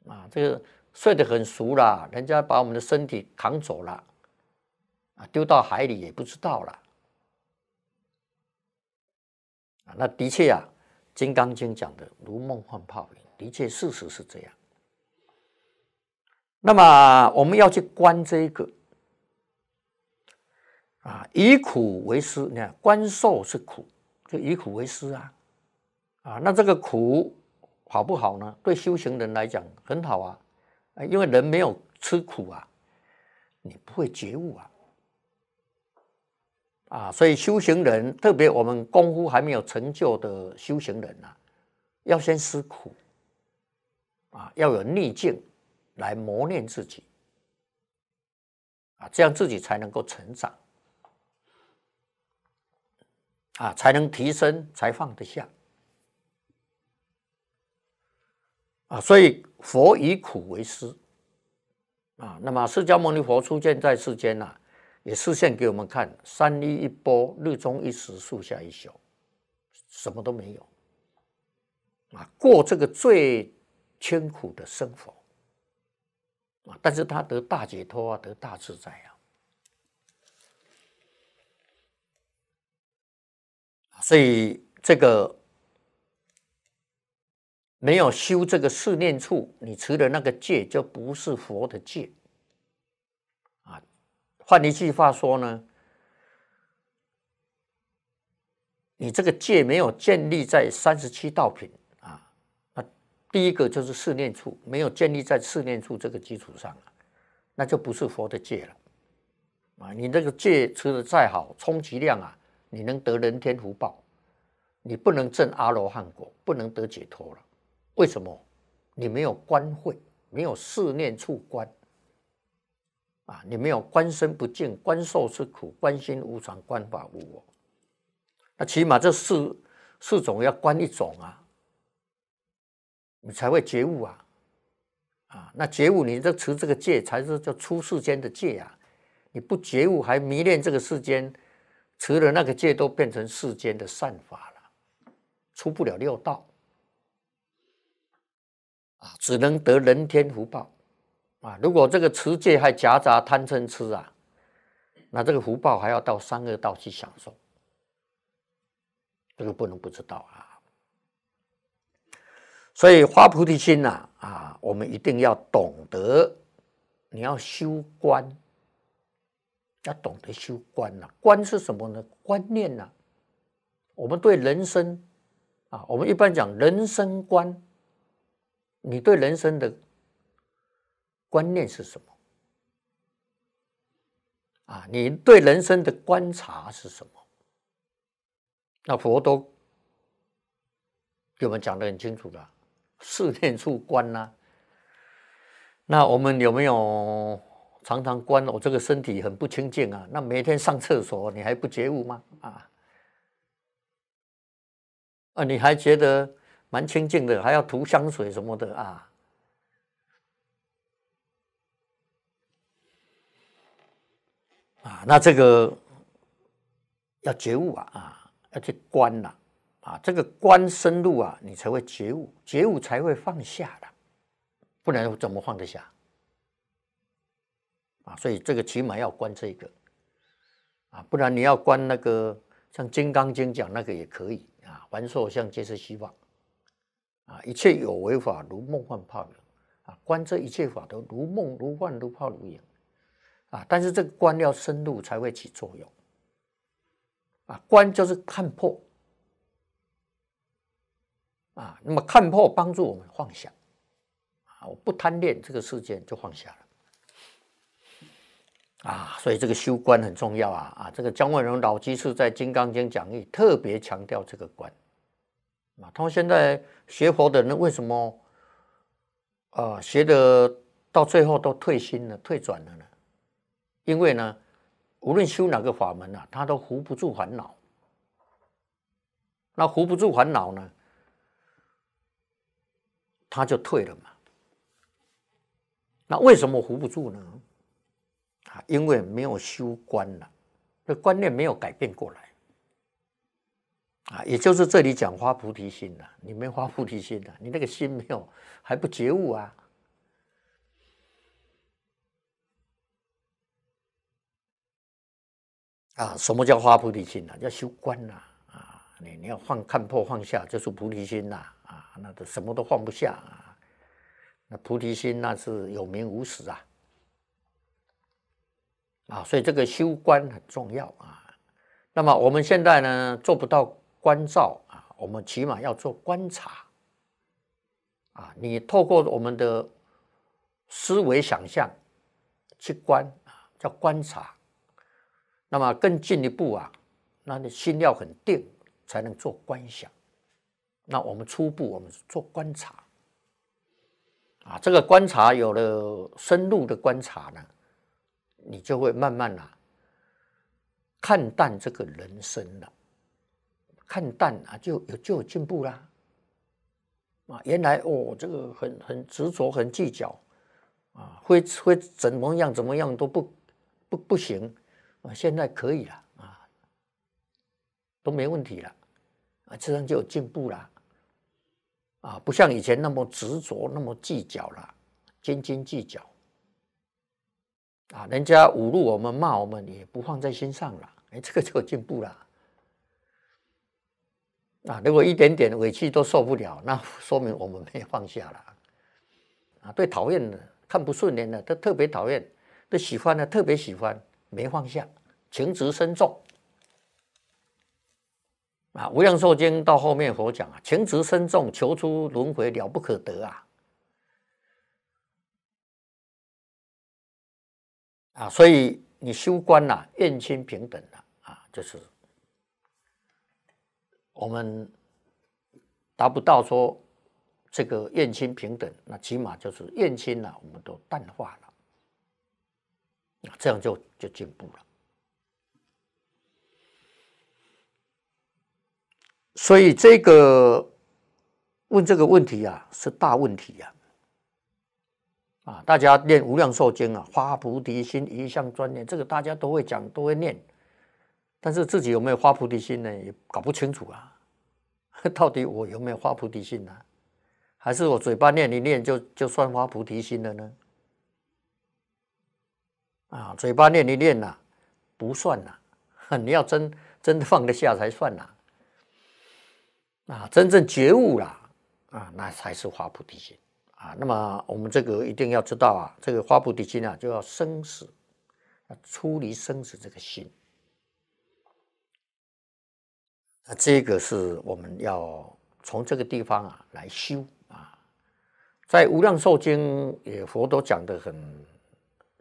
啊，这个睡得很熟啦，人家把我们的身体扛走了，啊，丢到海里也不知道了，啊，那的确啊。《金刚经》讲的如梦幻泡影，的确事实是这样。那么我们要去观这个啊，以苦为师，你看观受是苦，就以苦为师啊。啊，那这个苦好不好呢？对修行人来讲很好啊，因为人没有吃苦啊，你不会觉悟啊。啊，所以修行人，特别我们功夫还没有成就的修行人啊，要先吃苦，啊，要有逆境来磨练自己，啊，这样自己才能够成长，啊，才能提升，才放得下，啊，所以佛以苦为师，啊，那么释迦牟尼佛出现在世间啊？也视线给我们看：山一一波，日中一时，树下一宿，什么都没有。啊，过这个最艰苦的生活啊，但是他得大解脱啊，得大自在啊。所以这个没有修这个四念处，你持的那个戒就不是佛的戒。换一句话说呢，你这个戒没有建立在三十七道品啊，那第一个就是四念处没有建立在四念处这个基础上那就不是佛的戒了啊！你这个戒吃的再好，充其量啊，你能得人天福报，你不能证阿罗汉果，不能得解脱了。为什么？你没有观会，没有四念处观。啊，你没有观身不净，观受是苦，观心无常，观法无我，那起码这四四种要观一种啊，你才会觉悟啊！啊，那觉悟，你这持这个戒才是叫出世间的戒啊！你不觉悟，还迷恋这个世间，持了那个戒都变成世间的善法了，出不了六道啊，只能得人天福报。啊！如果这个持戒还夹杂贪嗔痴啊，那这个福报还要到三恶道去享受，这个不能不知道啊。所以发菩提心呐啊，我们一定要懂得，你要修观，要懂得修观呐。观是什么呢？观念呐。我们对人生啊，我们一般讲人生观，你对人生的。观念是什么？啊，你对人生的观察是什么？那佛都给我们讲的很清楚的，四念处观呢？那我们有没有常常观我这个身体很不清净啊？那每天上厕所你还不觉悟吗？啊？啊，你还觉得蛮清净的，还要涂香水什么的啊？啊，那这个要觉悟啊，啊，要去观呐，啊，这个观深入啊，你才会觉悟，觉悟才会放下的，不然怎么放得下，啊，所以这个起码要观这个，啊，不然你要观那个像《金刚经》讲那个也可以啊，凡所相皆是虚妄，啊，一切有为法如梦幻泡影，啊，观这一切法都如梦如幻如泡如影。啊！但是这个观要深入才会起作用。啊，观就是看破。啊，那么看破帮助我们放下。啊，我不贪恋这个世间就放下了。啊，所以这个修观很重要啊！啊，这个姜万荣老居士在《金刚经》讲义特别强调这个观。啊，他现在学佛的人为什么？啊，学的到最后都退心了、退转了呢？因为呢，无论修哪个法门啊，他都扶不住烦恼。那扶不住烦恼呢，他就退了嘛。那为什么扶不住呢？啊，因为没有修观了，这观念没有改变过来。啊，也就是这里讲发菩提心啊，你没发菩提心啊，你那个心没有，还不觉悟啊。啊，什么叫花菩提心呢？叫修观呐！啊，你你要放看破放下，就是菩提心呐！啊，那都什么都放不下啊！那菩提心那是有名无实啊！啊，所以这个修观很重要啊！那么我们现在呢，做不到观照啊，我们起码要做观察啊！你透过我们的思维想象去观啊，叫观察。那么更进一步啊，那你心要很定，才能做观想。那我们初步我们做观察啊，这个观察有了深入的观察呢，你就会慢慢啊，看淡这个人生了，看淡啊就有就有进步啦。啊，原来哦这个很很执着很计较啊，会会怎么样怎么样都不不不行。啊，现在可以了啊，都没问题了啊，这样就有进步了啊，不像以前那么执着，那么计较了，斤斤计较啊，人家侮辱我们、骂我们也不放在心上了，哎，这个就有进步了。啊，如果一点点委屈都受不了，那说明我们没放下了啊。对讨厌的、看不顺眼的都特别讨厌，对喜欢的特别喜欢。没放下，情执深重啊！无量寿经到后面佛讲啊，情执深重，求出轮回了不可得啊！啊，所以你修观呐，愿亲平等了啊，就是我们达不到说这个愿亲平等，那起码就是愿亲呐，我们都淡化了。这样就就进步了，所以这个问这个问题啊，是大问题呀！啊，大家念《无量寿经》啊，发菩提心，一向专念，这个大家都会讲，都会念，但是自己有没有发菩提心呢？也搞不清楚啊！(laughs) 到底我有没有发菩提心呢？还是我嘴巴念一念就就算发菩提心了呢？啊，嘴巴念一念呐，不算呐，(laughs) 你要真真放得下才算呐。啊，真正觉悟啦、啊，那才是花菩提心啊。那么我们这个一定要知道啊，这个花菩提心啊，就要生死，要出离生死这个心。那这个是我们要从这个地方啊来修啊，在无量寿经也佛都讲的很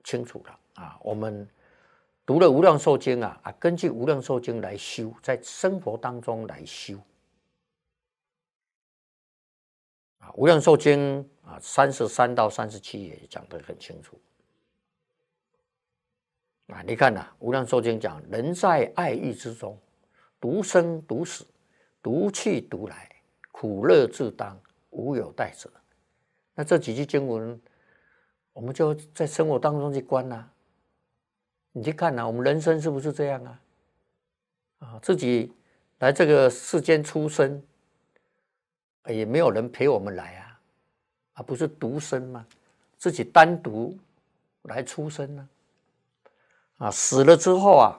清楚了。啊，我们读了《无量寿经》啊啊，根据《无量寿经》来修，在生活当中来修。啊，《无量寿经》啊，三十三到三十七页讲的很清楚。啊，你看呐，《无量寿经》讲人在爱欲之中，独生独死，独去独来，苦乐自当，无有代者。那这几句经文，我们就在生活当中去观呐。你去看呐，我们人生是不是这样啊？啊，自己来这个世间出生，也没有人陪我们来啊，啊，不是独生吗？自己单独来出生呢？啊，死了之后啊，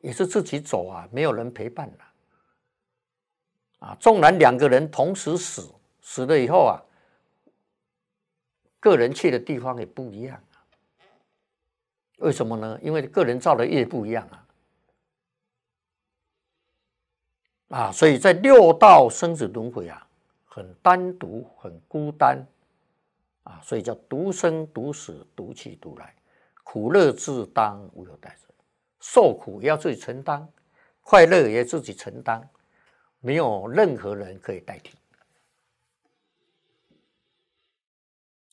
也是自己走啊，没有人陪伴了。啊，纵然两个人同时死，死了以后啊，个人去的地方也不一样。为什么呢？因为个人造的业不一样啊，啊，所以在六道生死轮回啊，很单独、很孤单啊，所以叫独生、独死、独去独来，苦乐自当无有代者，受苦也要自己承担，快乐也自己承担，没有任何人可以代替。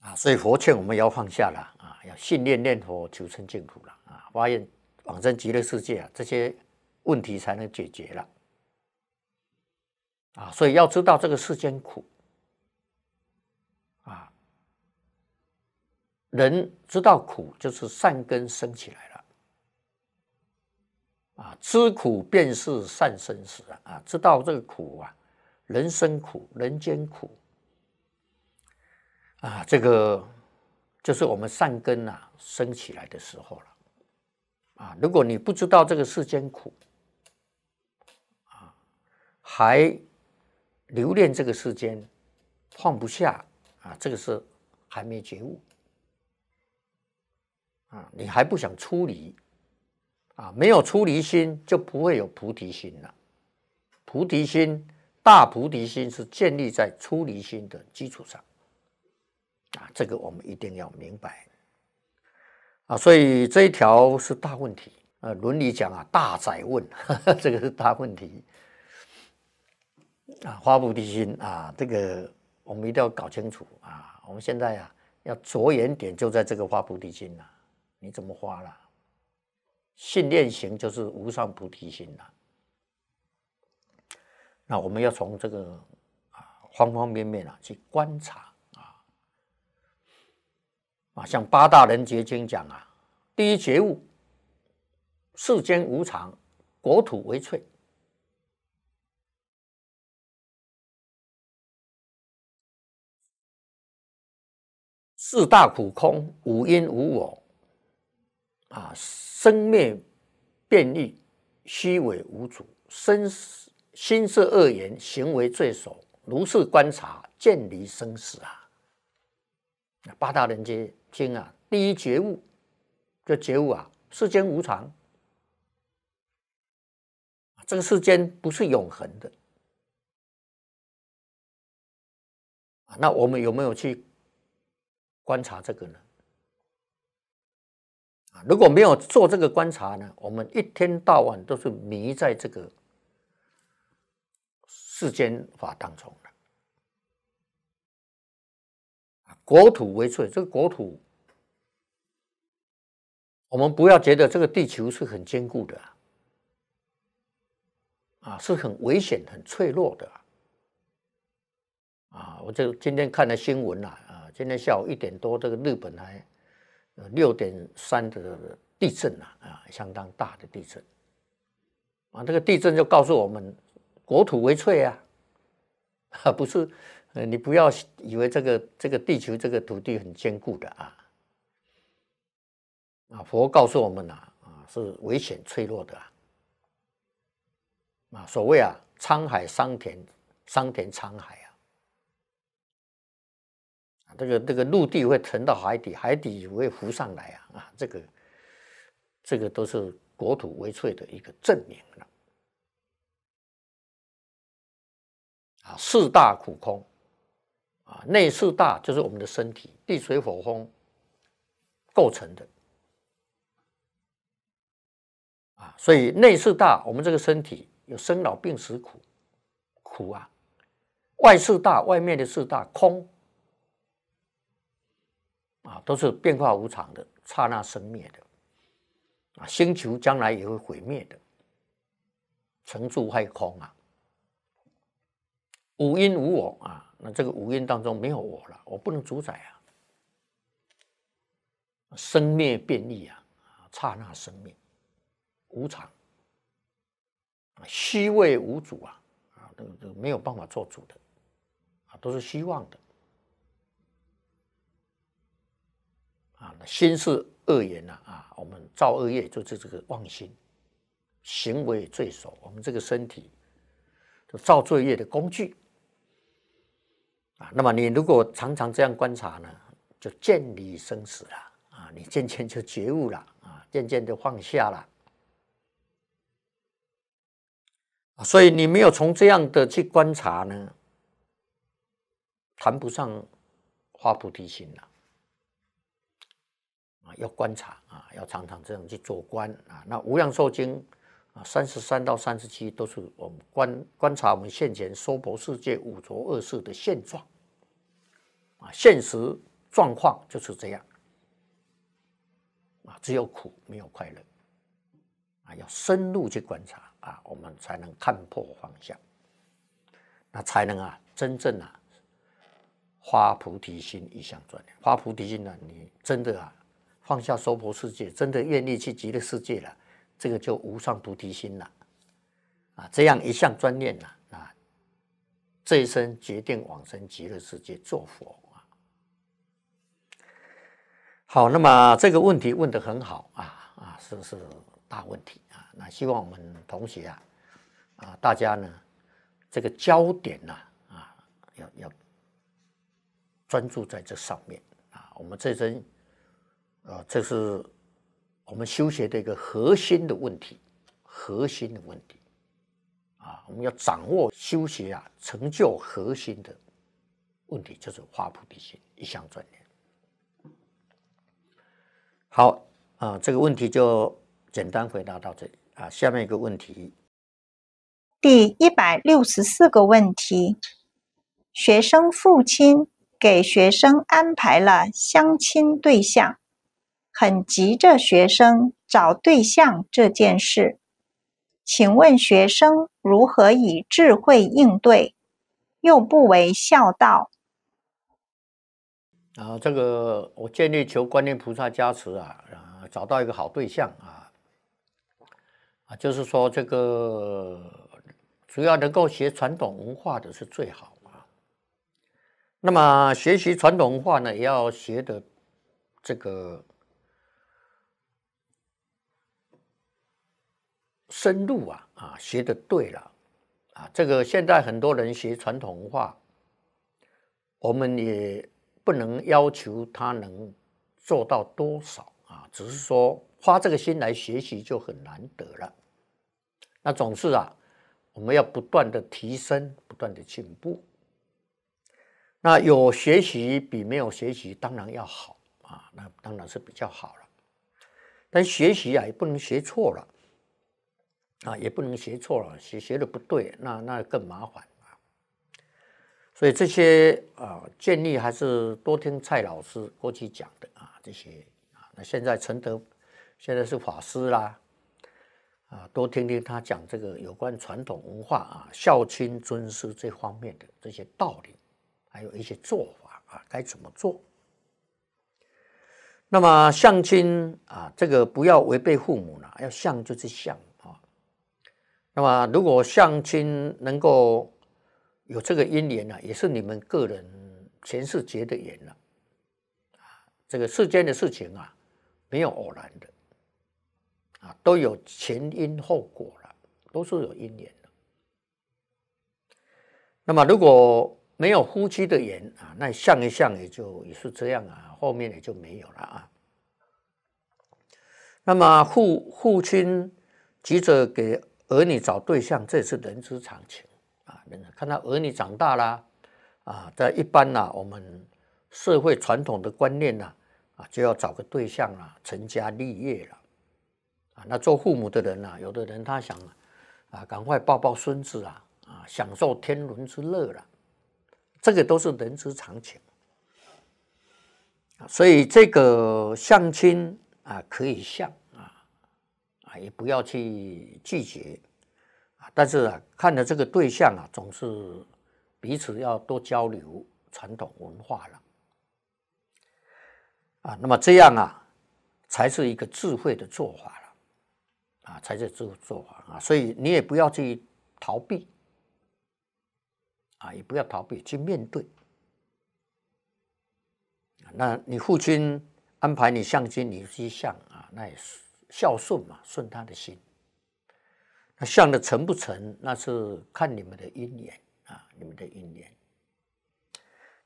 啊，所以佛劝我们要放下了啊，要信念念佛求生净土了啊，发愿往生极乐世界啊，这些问题才能解决了啊。所以要知道这个世间苦啊，人知道苦就是善根生起来了啊，知苦便是善生时啊，知道这个苦啊，人生苦，人间苦。啊，这个就是我们善根啊生起来的时候了。啊，如果你不知道这个世间苦，啊，还留恋这个世间，放不下，啊，这个是还没觉悟。啊，你还不想出离，啊，没有出离心就不会有菩提心了。菩提心，大菩提心是建立在出离心的基础上。啊，这个我们一定要明白啊，所以这一条是大问题啊。伦理讲啊，大宰问，(laughs) 这个是大问题啊。花菩提心啊，这个我们一定要搞清楚啊。我们现在啊，要着眼点就在这个花菩提心呐，你怎么花了？信念、行就是无上菩提心呐。那我们要从这个啊方方面面啊去观察。啊，像八大人觉经讲啊，第一觉悟，世间无常，国土为脆，四大苦空，五因无我，啊，生灭变异，虚伪无主，生死心色恶言，行为罪首，如是观察，见离生死啊，八大人皆经啊，第一觉悟，这觉悟啊，世间无常，这个世间不是永恒的那我们有没有去观察这个呢？啊，如果没有做这个观察呢，我们一天到晚都是迷在这个世间法当中国土为脆，这个国土，我们不要觉得这个地球是很坚固的啊，是很危险、很脆弱的啊。我就今天看了新闻啊，啊，今天下午一点多，这个日本还六点三的地震啊，啊，相当大的地震啊。这个地震就告诉我们，国土为脆啊，啊，不是。呃，你不要以为这个这个地球这个土地很坚固的啊啊！佛告诉我们呐啊，是危险脆弱的啊！啊，所谓啊，沧海桑田，桑田沧海啊！这个这个陆地会沉到海底，海底会浮上来啊啊！这个这个都是国土为脆的一个证明了啊！四大苦空。啊，内四大就是我们的身体，地水火风构成的啊，所以内四大，我们这个身体有生老病死苦苦啊，外四大，外面的四大空啊，都是变化无常的，刹那生灭的啊，星球将来也会毁灭的，成住坏空啊，无因无我啊。那这个五蕴当中没有我了，我不能主宰啊，生灭变异啊，刹那生灭，无常啊，虚位无主啊，啊，这个这个没有办法做主的，啊，都是希望的，啊，那心是恶言呐，啊，我们造恶业就是这个妄心，行为罪首，我们这个身体就造罪业的工具。啊，那么你如果常常这样观察呢，就见离生死了啊，你渐渐就觉悟了啊，渐渐就放下了。所以你没有从这样的去观察呢，谈不上发菩提心了。啊，要观察啊，要常常这样去做观啊，那无量寿经。啊，三十三到三十七都是我们观观察我们现前娑婆世界五浊恶世的现状，啊，现实状况就是这样，啊，只有苦没有快乐，啊，要深入去观察啊，我们才能看破方向，那才能啊，真正啊，发菩提心，一向转念，发菩提心呢，你真的啊，放下娑婆世界，真的愿意去极乐世界了。这个就无上菩提心了，啊，这样一向专念呐，啊，这一生决定往生极乐世界做佛啊。好，那么这个问题问的很好啊啊，是是大问题啊。那希望我们同学啊啊，大家呢这个焦点呐啊，要要专注在这上面啊。我们这生，呃，这是。我们修学的一个核心的问题，核心的问题啊，我们要掌握修学啊，成就核心的问题就是发菩提心，一向专念。好啊，这个问题就简单回答到这里啊。下面一个问题，第一百六十四个问题：学生父亲给学生安排了相亲对象。很急着学生找对象这件事，请问学生如何以智慧应对，又不为孝道？啊，这个我建议求观音菩萨加持啊，找到一个好对象啊啊，就是说这个主要能够学传统文化的是最好啊。那么学习传统文化呢，也要学的这个。深入啊啊，学的对了啊！这个现在很多人学传统文化，我们也不能要求他能做到多少啊，只是说花这个心来学习就很难得了。那总是啊，我们要不断的提升，不断的进步。那有学习比没有学习当然要好啊，那当然是比较好了。但学习啊，也不能学错了。啊，也不能学错了，学学的不对，那那更麻烦啊。所以这些啊，建议还是多听蔡老师过去讲的啊，这些啊。那现在承德现在是法师啦，啊，多听听他讲这个有关传统文化啊、孝亲尊师这方面的这些道理，还有一些做法啊，该怎么做？那么相亲啊，这个不要违背父母了，要相就是相。那么，如果相亲能够有这个姻缘呢，也是你们个人前世结的缘了啊。这个世间的事情啊，没有偶然的啊，都有前因后果了，都是有姻缘的。那么，如果没有夫妻的缘啊，那像一像也就也是这样啊，后面也就没有了啊。那么，父父亲急着给。儿女找对象，这也是人之常情啊！看到儿女长大了啊，在一般呐，我们社会传统的观念呢、啊，就要找个对象啊，成家立业了啊。那做父母的人啊，有的人他想啊，赶快抱抱孙子啊啊，享受天伦之乐了，这个都是人之常情所以这个相亲啊，可以相。啊，也不要去拒绝，啊，但是啊，看着这个对象啊，总是彼此要多交流传统文化了，啊，那么这样啊，才是一个智慧的做法了，啊，才是这个做法啊，所以你也不要去逃避，啊，也不要逃避去面对，那你父亲安排你相亲，你去相啊，那也是。孝顺嘛，顺他的心。那相的成不成，那是看你们的姻缘啊，你们的姻缘。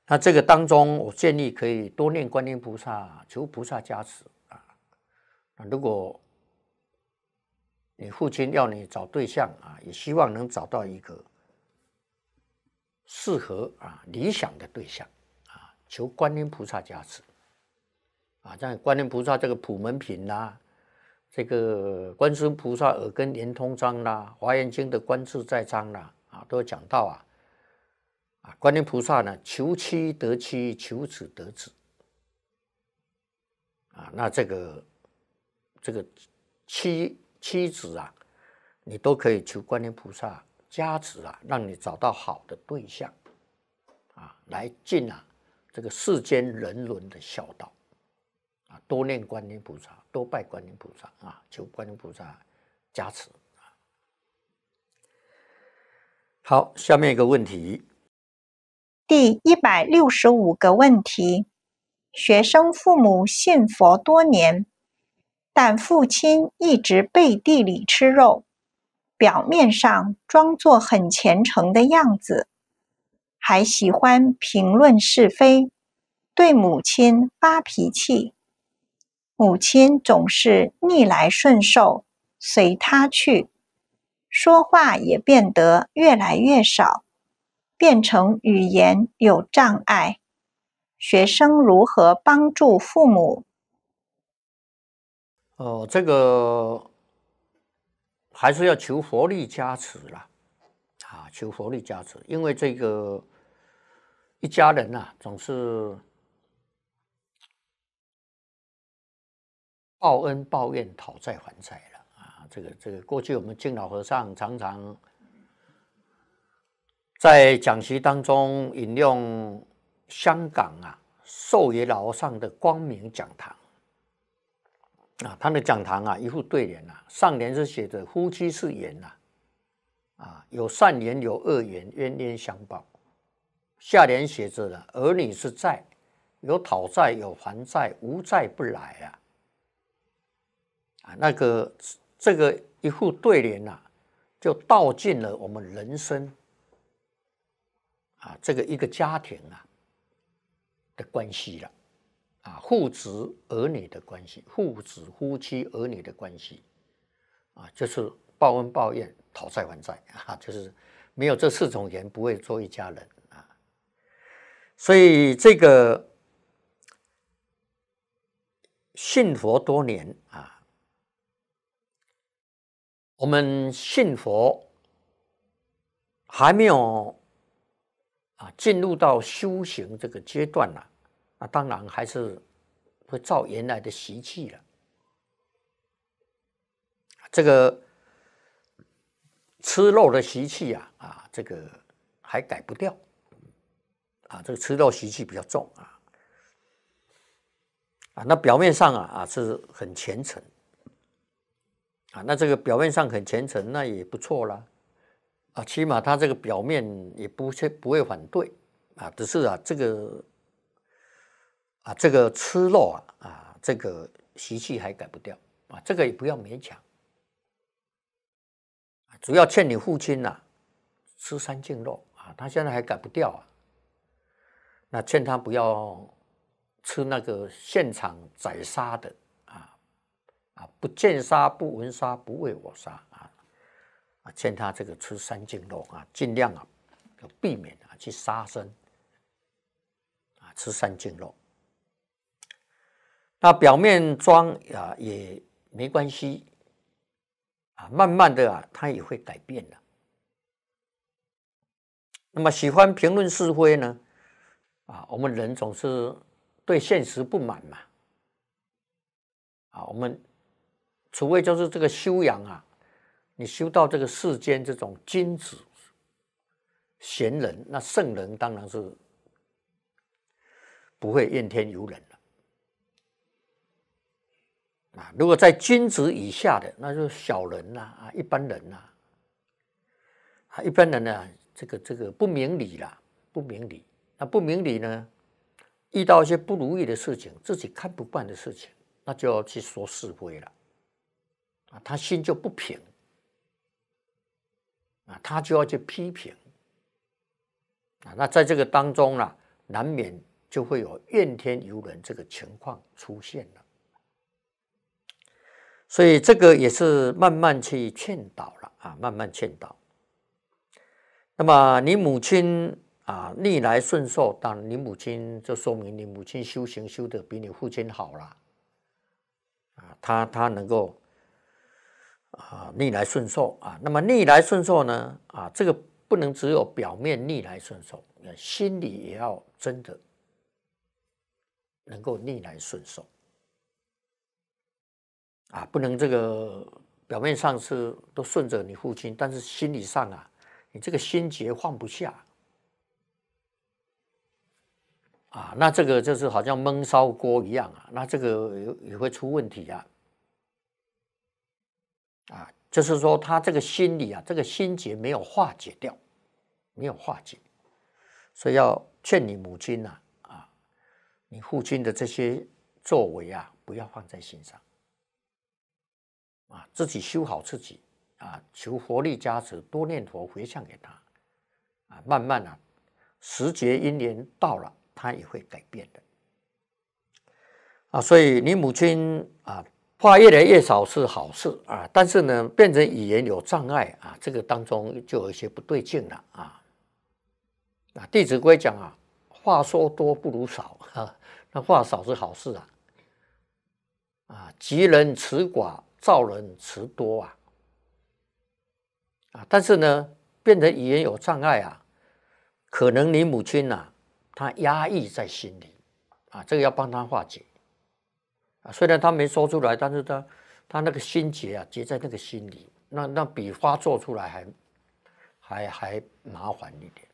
那这个当中，我建议可以多念观音菩萨，求菩萨加持啊。那如果你父亲要你找对象啊，也希望能找到一个适合啊理想的对象啊，求观音菩萨加持啊。这样观音菩萨这个普门品呐。这个观世音菩萨耳根圆通章啦，《华严经》的观自在章啦，啊，都讲到啊，啊，观音菩萨呢，求妻得妻，求子得子，啊，那这个这个妻妻子啊，你都可以求观音菩萨加持啊，让你找到好的对象，啊，来尽啊这个世间人伦的孝道，啊，多念观音菩萨。多拜观音菩萨啊，求观音菩萨加持好，下面一个问题。第一百六十五个问题：学生父母信佛多年，但父亲一直背地里吃肉，表面上装作很虔诚的样子，还喜欢评论是非，对母亲发脾气。母亲总是逆来顺受，随他去，说话也变得越来越少，变成语言有障碍。学生如何帮助父母？哦，这个还是要求佛力加持了啊！求佛力加持，因为这个一家人呐，总是。报恩报怨，讨债还债了啊！这个这个，过去我们敬老和尚常常在讲席当中引用香港啊寿爷老和尚的光明讲堂啊，他的讲堂啊一副对联啊，上联是写着“夫妻是缘”呐，啊有善缘有恶缘，冤冤相报；下联写着呢“儿女是债”，有讨债有还债，无债不来啊。啊，那个这个一副对联呐，就道尽了我们人生啊，这个一个家庭啊的关系了啊，父子儿女的关系，父子夫妻儿女的关系啊，就是报恩报怨，讨债还债啊，就是没有这四种缘，不会做一家人啊。所以这个信佛多年啊。我们信佛还没有啊，进入到修行这个阶段了，啊，当然还是会照原来的习气了。这个吃肉的习气啊，啊，这个还改不掉，啊，这个吃肉习气比较重啊，啊，那表面上啊啊是很虔诚。啊，那这个表面上很虔诚，那也不错啦，啊，起码他这个表面也不去不会反对，啊，只是啊这个，啊这个吃肉啊啊这个习气还改不掉，啊，这个也不要勉强，主要劝你父亲呐，吃三净肉啊，他现在还改不掉啊，那劝他不要吃那个现场宰杀的。不见杀，不闻杀，不为我杀啊！啊，见他这个吃三斤肉啊，尽量啊，要避免啊，去杀生啊，吃三斤肉。那表面装啊也没关系啊，慢慢的啊，他也会改变的。那么喜欢评论是非呢？啊，我们人总是对现实不满嘛？啊，我们。所谓就是这个修养啊，你修到这个世间这种君子、贤人，那圣人当然是不会怨天尤人了啊。如果在君子以下的，那就是小人呐啊，一般人呐啊，一般人呢，这个这个不明理了，不明理，那不明理呢，遇到一些不如意的事情，自己看不惯的事情，那就要去说是非了。他心就不平，啊，他就要去批评，啊，那在这个当中了，难免就会有怨天尤人这个情况出现了，所以这个也是慢慢去劝导了啊，慢慢劝导。那么你母亲啊，逆来顺受，当你母亲就说明你母亲修行修的比你父亲好了，啊，他他能够。啊，逆来顺受啊，那么逆来顺受呢？啊，这个不能只有表面逆来顺受，心里也要真的能够逆来顺受。啊，不能这个表面上是都顺着你父亲，但是心理上啊，你这个心结放不下啊，那这个就是好像闷烧锅一样啊，那这个也也会出问题啊。啊，就是说他这个心里啊，这个心结没有化解掉，没有化解，所以要劝你母亲呐，啊，你父亲的这些作为啊，不要放在心上，啊，自己修好自己，啊，求佛力加持，多念佛回向给他，啊，慢慢的，时节因缘到了，他也会改变的，啊，所以你母亲啊。话越来越少是好事啊，但是呢，变成语言有障碍啊，这个当中就有一些不对劲了啊。啊，《弟子规》讲啊，话说多不如少啊，那话少是好事啊。啊，吉人辞寡，造人辞多啊。啊，但是呢，变成语言有障碍啊，可能你母亲呐，她压抑在心里啊，这个要帮她化解。啊，虽然他没说出来，但是他他那个心结啊，结在那个心里，那那比花做出来还还还麻烦一点，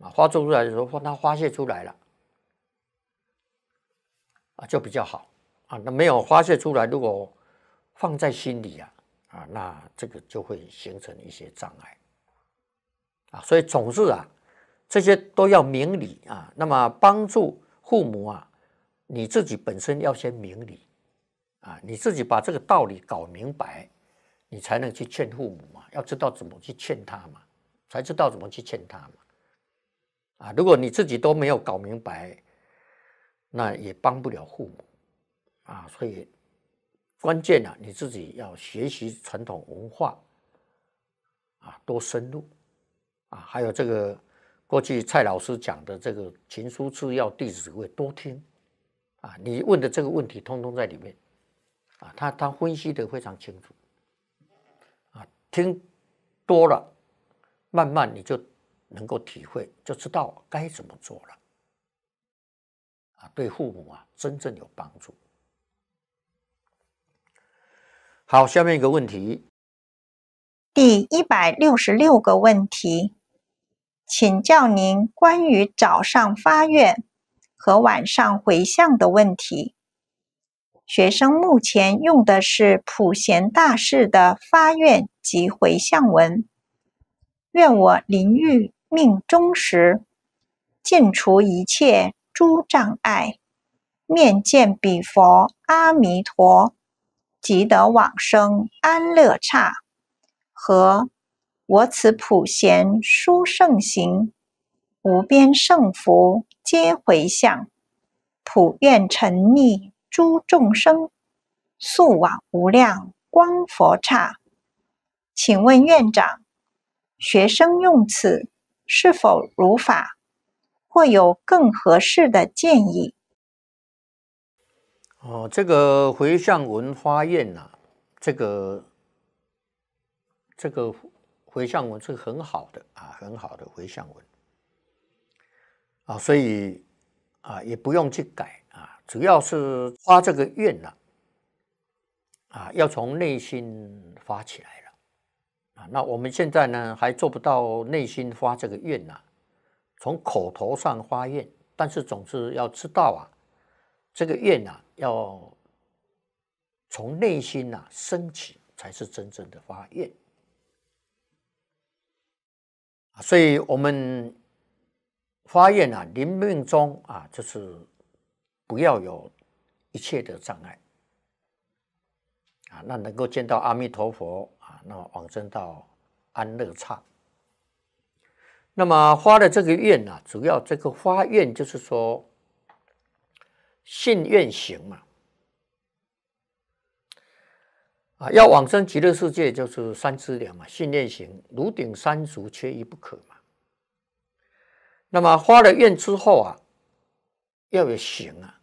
啊，花做出来的时候，他发泄出来了，啊，就比较好啊，那没有发泄出来，如果放在心里啊，啊，那这个就会形成一些障碍啊，所以总是啊，这些都要明理啊，那么帮助父母啊。你自己本身要先明理啊，你自己把这个道理搞明白，你才能去劝父母嘛，要知道怎么去劝他嘛，才知道怎么去劝他嘛。啊，如果你自己都没有搞明白，那也帮不了父母啊。所以关键呢，你自己要学习传统文化啊，多深入啊，还有这个过去蔡老师讲的这个《情书》次要弟子规多听。啊，你问的这个问题通通在里面，啊，他他分析的非常清楚，啊，听多了，慢慢你就能够体会，就知道该怎么做了，啊，对父母啊真正有帮助。好，下面一个问题，第一百六十六个问题，请教您关于早上发愿。和晚上回向的问题。学生目前用的是普贤大师的发愿及回向文：“愿我临欲命终时，尽除一切诸障碍，面见彼佛阿弥陀，即得往生安乐刹。”和“我此普贤殊胜行，无边胜福。”皆回向普愿成溺诸众生速往无量光佛刹。请问院长，学生用此是否如法，或有更合适的建议？哦，这个回向文发愿呐，这个这个回向文是很好的啊，很好的回向文。啊，所以啊，也不用去改啊，主要是发这个愿呐，啊，要从内心发起来了啊。那我们现在呢，还做不到内心发这个愿呐，从口头上发愿，但是总是要知道啊，这个愿呐，要从内心呐升起，才是真正的发愿所以，我们。发愿啊，临命终啊，就是不要有一切的障碍啊，那能够见到阿弥陀佛啊，那么往生到安乐刹。那么发的这个愿呢，主要这个发愿就是说信愿行嘛啊，要往生极乐世界就是三资粮嘛，信愿行、如顶三足缺一不可嘛。那么发了愿之后啊，要有行啊，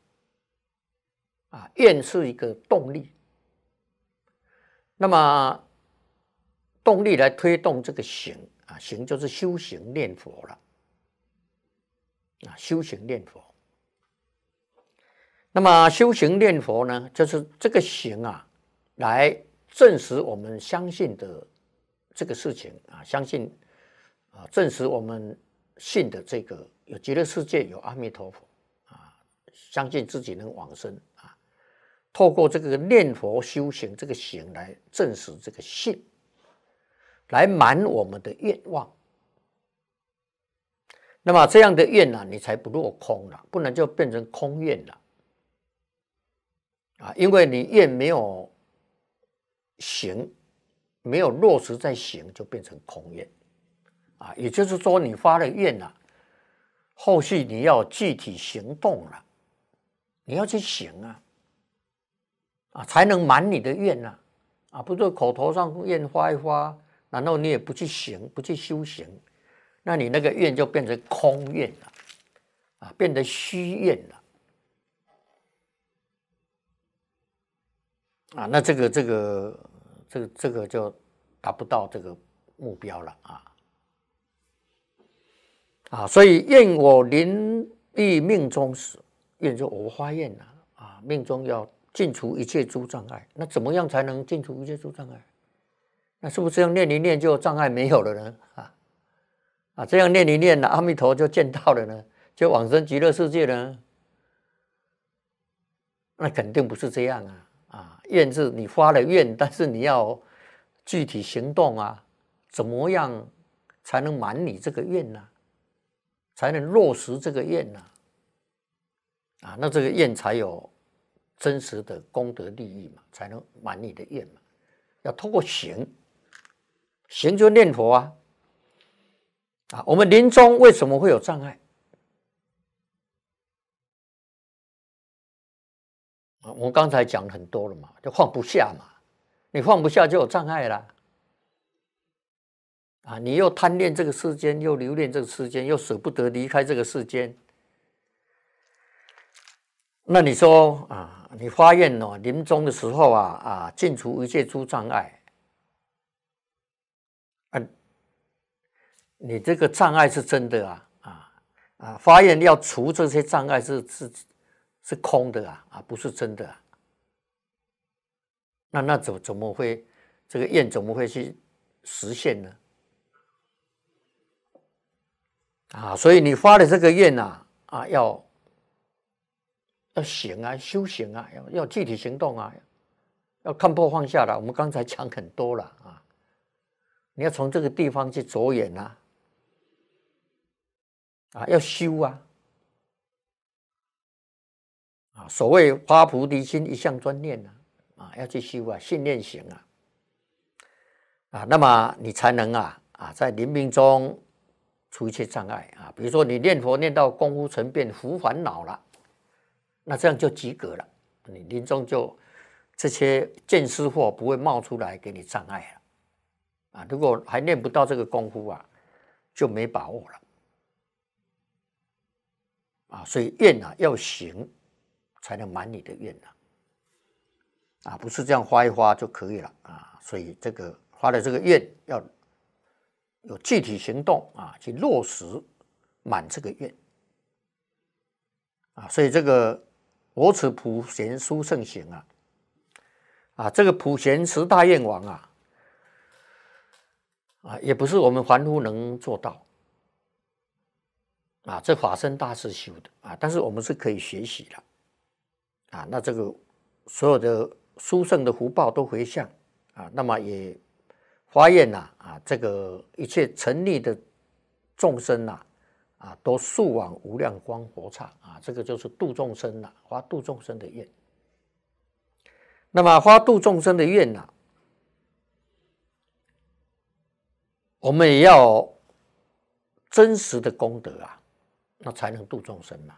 啊，愿是一个动力，那么动力来推动这个行啊，行就是修行念佛了啊，修行念佛。那么修行念佛呢，就是这个行啊，来证实我们相信的这个事情啊，相信啊，证实我们。信的这个有极乐世界，有阿弥陀佛啊，相信自己能往生啊。透过这个念佛修行，这个行来证实这个信，来满我们的愿望。那么这样的愿呢，你才不落空了，不然就变成空愿了啊！因为你愿没有行，没有落实在行，就变成空愿。啊，也就是说，你发了愿了，后续你要具体行动了，你要去行啊，啊，才能满你的愿呐，啊，不是口头上愿发一发，难道你也不去行，不去修行，那你那个愿就变成空愿了，啊，变得虚愿了，啊，那这个这个这个这个就达不到这个目标了啊。啊，所以愿我临欲命中时，愿就我发愿呐，啊，命中要尽除一切诸障碍。那怎么样才能尽除一切诸障碍？那是不是这样念一念就障碍没有了呢？啊啊，这样念一念呢，阿弥陀就见到了呢，就往生极乐世界呢？那肯定不是这样啊！啊，愿是你发了愿，但是你要具体行动啊。怎么样才能满你这个愿呢？才能落实这个愿呢，啊，那这个愿才有真实的功德利益嘛，才能满你的愿嘛。要通过行，行就念佛啊，啊，我们临终为什么会有障碍？啊，我们刚才讲很多了嘛，就放不下嘛，你放不下就有障碍了。啊，你又贪恋这个世间，又留恋这个世间，又舍不得离开这个世间。那你说啊，你发愿哦，临终的时候啊啊，尽除一切诸障碍，啊，你这个障碍是真的啊啊啊！发愿要除这些障碍是是是空的啊啊，不是真的啊。那那怎怎么会这个愿怎么会去实现呢？啊，所以你发的这个愿呐，啊，要要行啊，修行啊，要要具体行动啊，要看破放下了。我们刚才讲很多了啊，你要从这个地方去着眼呐，啊，要修啊，啊，所谓发菩提心，一向专念呐，啊，要去修啊，信念行啊，啊，那么你才能啊，啊，在临命中出一些障碍啊，比如说你念佛念到功夫成变无烦恼了，那这样就及格了，你临终就这些见思惑不会冒出来给你障碍了啊。如果还念不到这个功夫啊，就没把握了啊。所以愿啊要行，才能满你的愿啊啊，不是这样花一花就可以了啊。所以这个发的这个愿要。有具体行动啊，去落实满这个愿啊，所以这个我此普贤殊胜行啊，啊，这个普贤十大愿王啊，啊，也不是我们凡夫能做到啊，这法身大事修的啊，但是我们是可以学习的啊，那这个所有的殊胜的福报都回向啊，那么也。发愿呐，啊，这个一切成立的众生呐，啊，都速往无量光佛刹啊，这个就是度众生呐，发度众生的愿。那么发度众生的愿呐，我们也要真实的功德啊，那才能度众生嘛，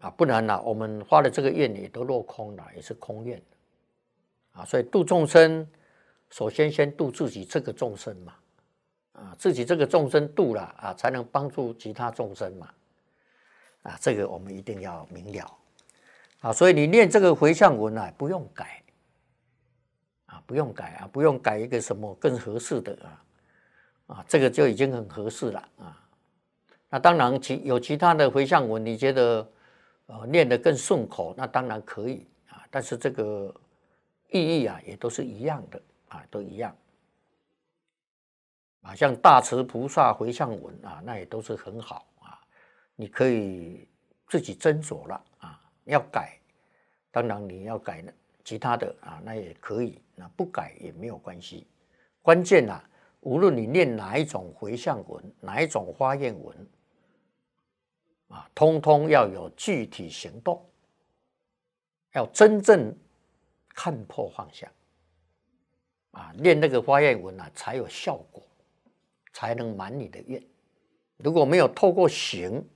啊，不然呢，我们发的这个愿也都落空了，也是空愿啊，所以度众生。首先，先度自己这个众生嘛，啊，自己这个众生度了啊，才能帮助其他众生嘛，啊，这个我们一定要明了，啊，所以你念这个回向文啊，不用改，啊，不用改啊，不用改一个什么更合适的啊，啊，这个就已经很合适了啊。那当然，其有其他的回向文，你觉得呃念得更顺口，那当然可以啊，但是这个意义啊，也都是一样的。啊，都一样，啊，像大慈菩萨回向文啊，那也都是很好啊。你可以自己斟酌了啊。要改，当然你要改其他的啊，那也可以。那不改也没有关系。关键呐，无论你念哪一种回向文，哪一种花艳文，啊，通通要有具体行动，要真正看破放下。啊，练那个发愿文啊，才有效果，才能满你的愿。如果没有透过行，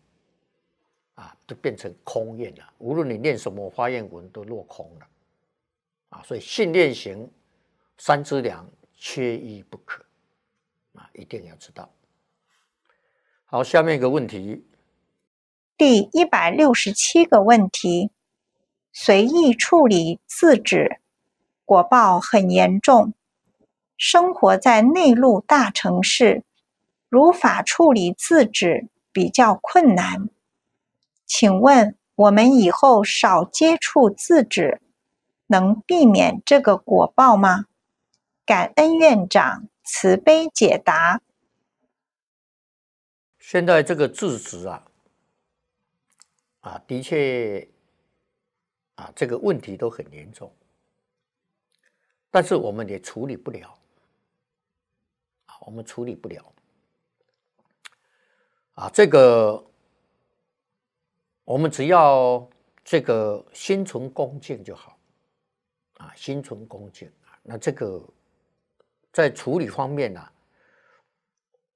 啊，就变成空愿了。无论你念什么发愿文，都落空了。啊，所以信、练、行三之粮缺一不可。啊，一定要知道。好，下面一个问题。第一百六十七个问题：随意处理自止，果报很严重。生活在内陆大城市，如法处理自止比较困难。请问我们以后少接触自止，能避免这个果报吗？感恩院长慈悲解答。现在这个自纸啊，啊，的确，啊，这个问题都很严重，但是我们也处理不了。我们处理不了，啊，这个我们只要这个心存恭敬就好，啊，心存恭敬啊，那这个在处理方面呢，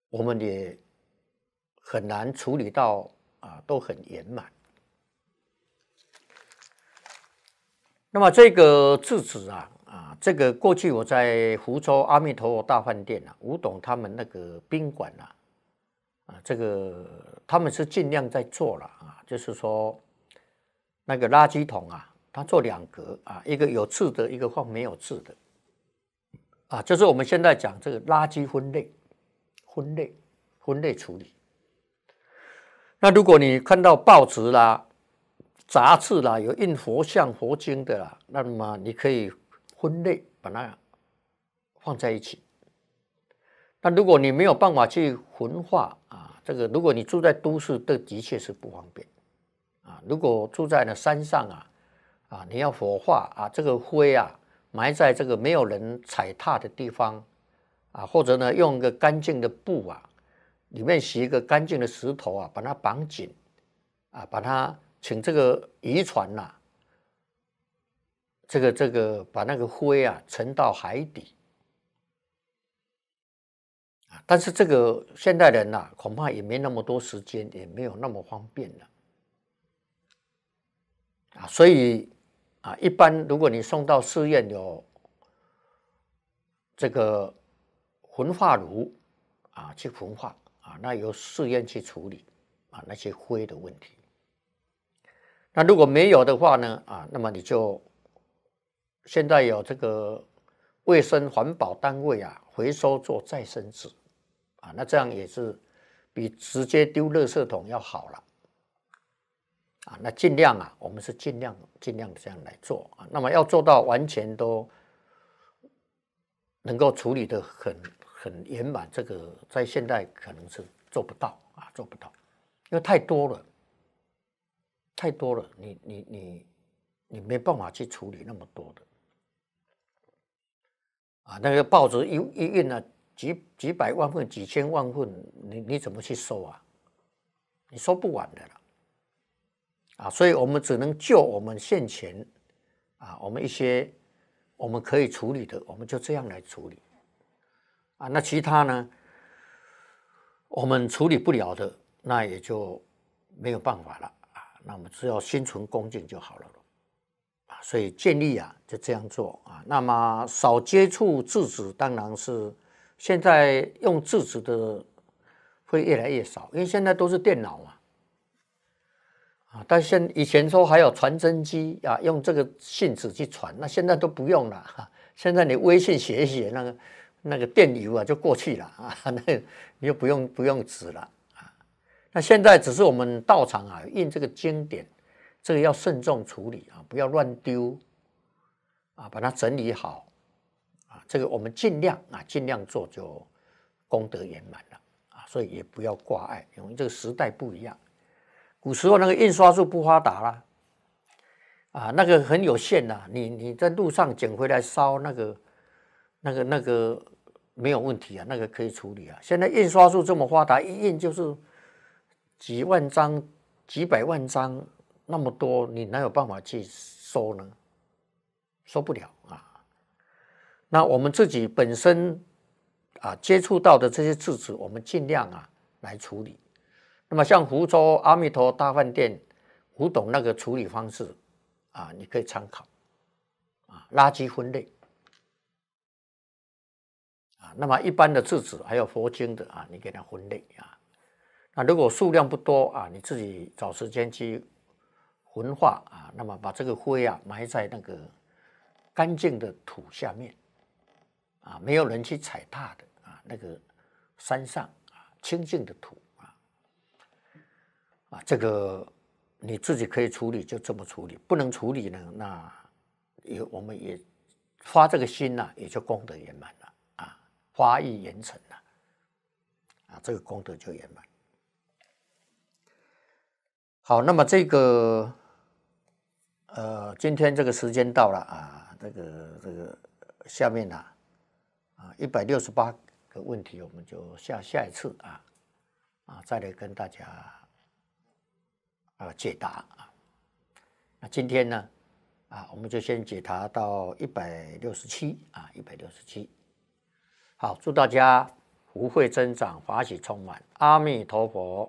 我们也很难处理到啊，都很圆满。那么这个制子啊。啊，这个过去我在福州阿弥陀佛大饭店啊，吴董他们那个宾馆啊，啊，这个他们是尽量在做了啊，就是说那个垃圾桶啊，他做两格啊，一个有字的，一个放没有字的啊，就是我们现在讲这个垃圾分类、分类、分类处理。那如果你看到报纸啦、杂志啦有印佛像、佛经的啦，那么你可以。分类，把它放在一起。但如果你没有办法去焚化啊，这个如果你住在都市，这的确是不方便啊。如果住在那山上啊，啊，你要火化啊，这个灰啊，埋在这个没有人踩踏的地方啊，或者呢，用一个干净的布啊，里面洗一个干净的石头啊，把它绑紧啊，把它请这个渔船呐。这个这个把那个灰啊沉到海底啊，但是这个现代人啊，恐怕也没那么多时间，也没有那么方便了啊，所以啊，一般如果你送到寺院有这个焚化炉啊去焚化啊，那由寺院去处理啊那些灰的问题。那如果没有的话呢啊，那么你就。现在有这个卫生环保单位啊，回收做再生纸啊，那这样也是比直接丢垃圾桶要好了啊。那尽量啊，我们是尽量尽量这样来做啊。那么要做到完全都能够处理的很很圆满，这个在现在可能是做不到啊，做不到，因为太多了，太多了，你你你你没办法去处理那么多的。啊，那个报纸一一印了几几百万份、几千万份，你你怎么去收啊？你收不完的了，啊，所以我们只能就我们现前，啊，我们一些我们可以处理的，我们就这样来处理，啊，那其他呢，我们处理不了的，那也就没有办法了啊，那我们只要心存恭敬就好了。所以建议啊，就这样做啊。那么少接触字止，当然是现在用字止的会越来越少，因为现在都是电脑嘛啊。但现以前说还有传真机啊，用这个信纸去传，那现在都不用了。(laughs) 现在你微信写一写，那个那个电邮啊就过去了啊，(laughs) 那你就不用不用纸了啊。那现在只是我们道场啊，印这个经典。这个要慎重处理啊，不要乱丢啊，把它整理好啊。这个我们尽量啊，尽量做就功德圆满了啊，所以也不要挂碍。因为这个时代不一样，古时候那个印刷术不发达啦啊，那个很有限的，你你在路上捡回来烧那个那个那个没有问题啊，那个可以处理啊。现在印刷术这么发达，一印就是几万张、几百万张。那么多，你哪有办法去收呢？收不了啊！那我们自己本身啊，接触到的这些质子，我们尽量啊来处理。那么像福州阿弥陀大饭店古董那个处理方式啊，你可以参考啊。垃圾分类啊，那么一般的质子还有佛经的啊，你给它分类啊。那如果数量不多啊，你自己找时间去。焚化啊，那么把这个灰啊埋在那个干净的土下面啊，没有人去踩踏的啊，那个山上啊，清净的土啊啊，这个你自己可以处理，就这么处理。不能处理呢，那也我们也发这个心呐，也就功德圆满了啊，花意严成了啊，这个功德就圆满。好，那么这个。呃，今天这个时间到了啊，这个这个下面呢，啊，一百六十八个问题，我们就下下一次啊，啊，再来跟大家啊解答啊。那今天呢，啊，我们就先解答到一百六十七啊，一百六十七。好，祝大家福慧增长，法喜充满。阿弥陀佛。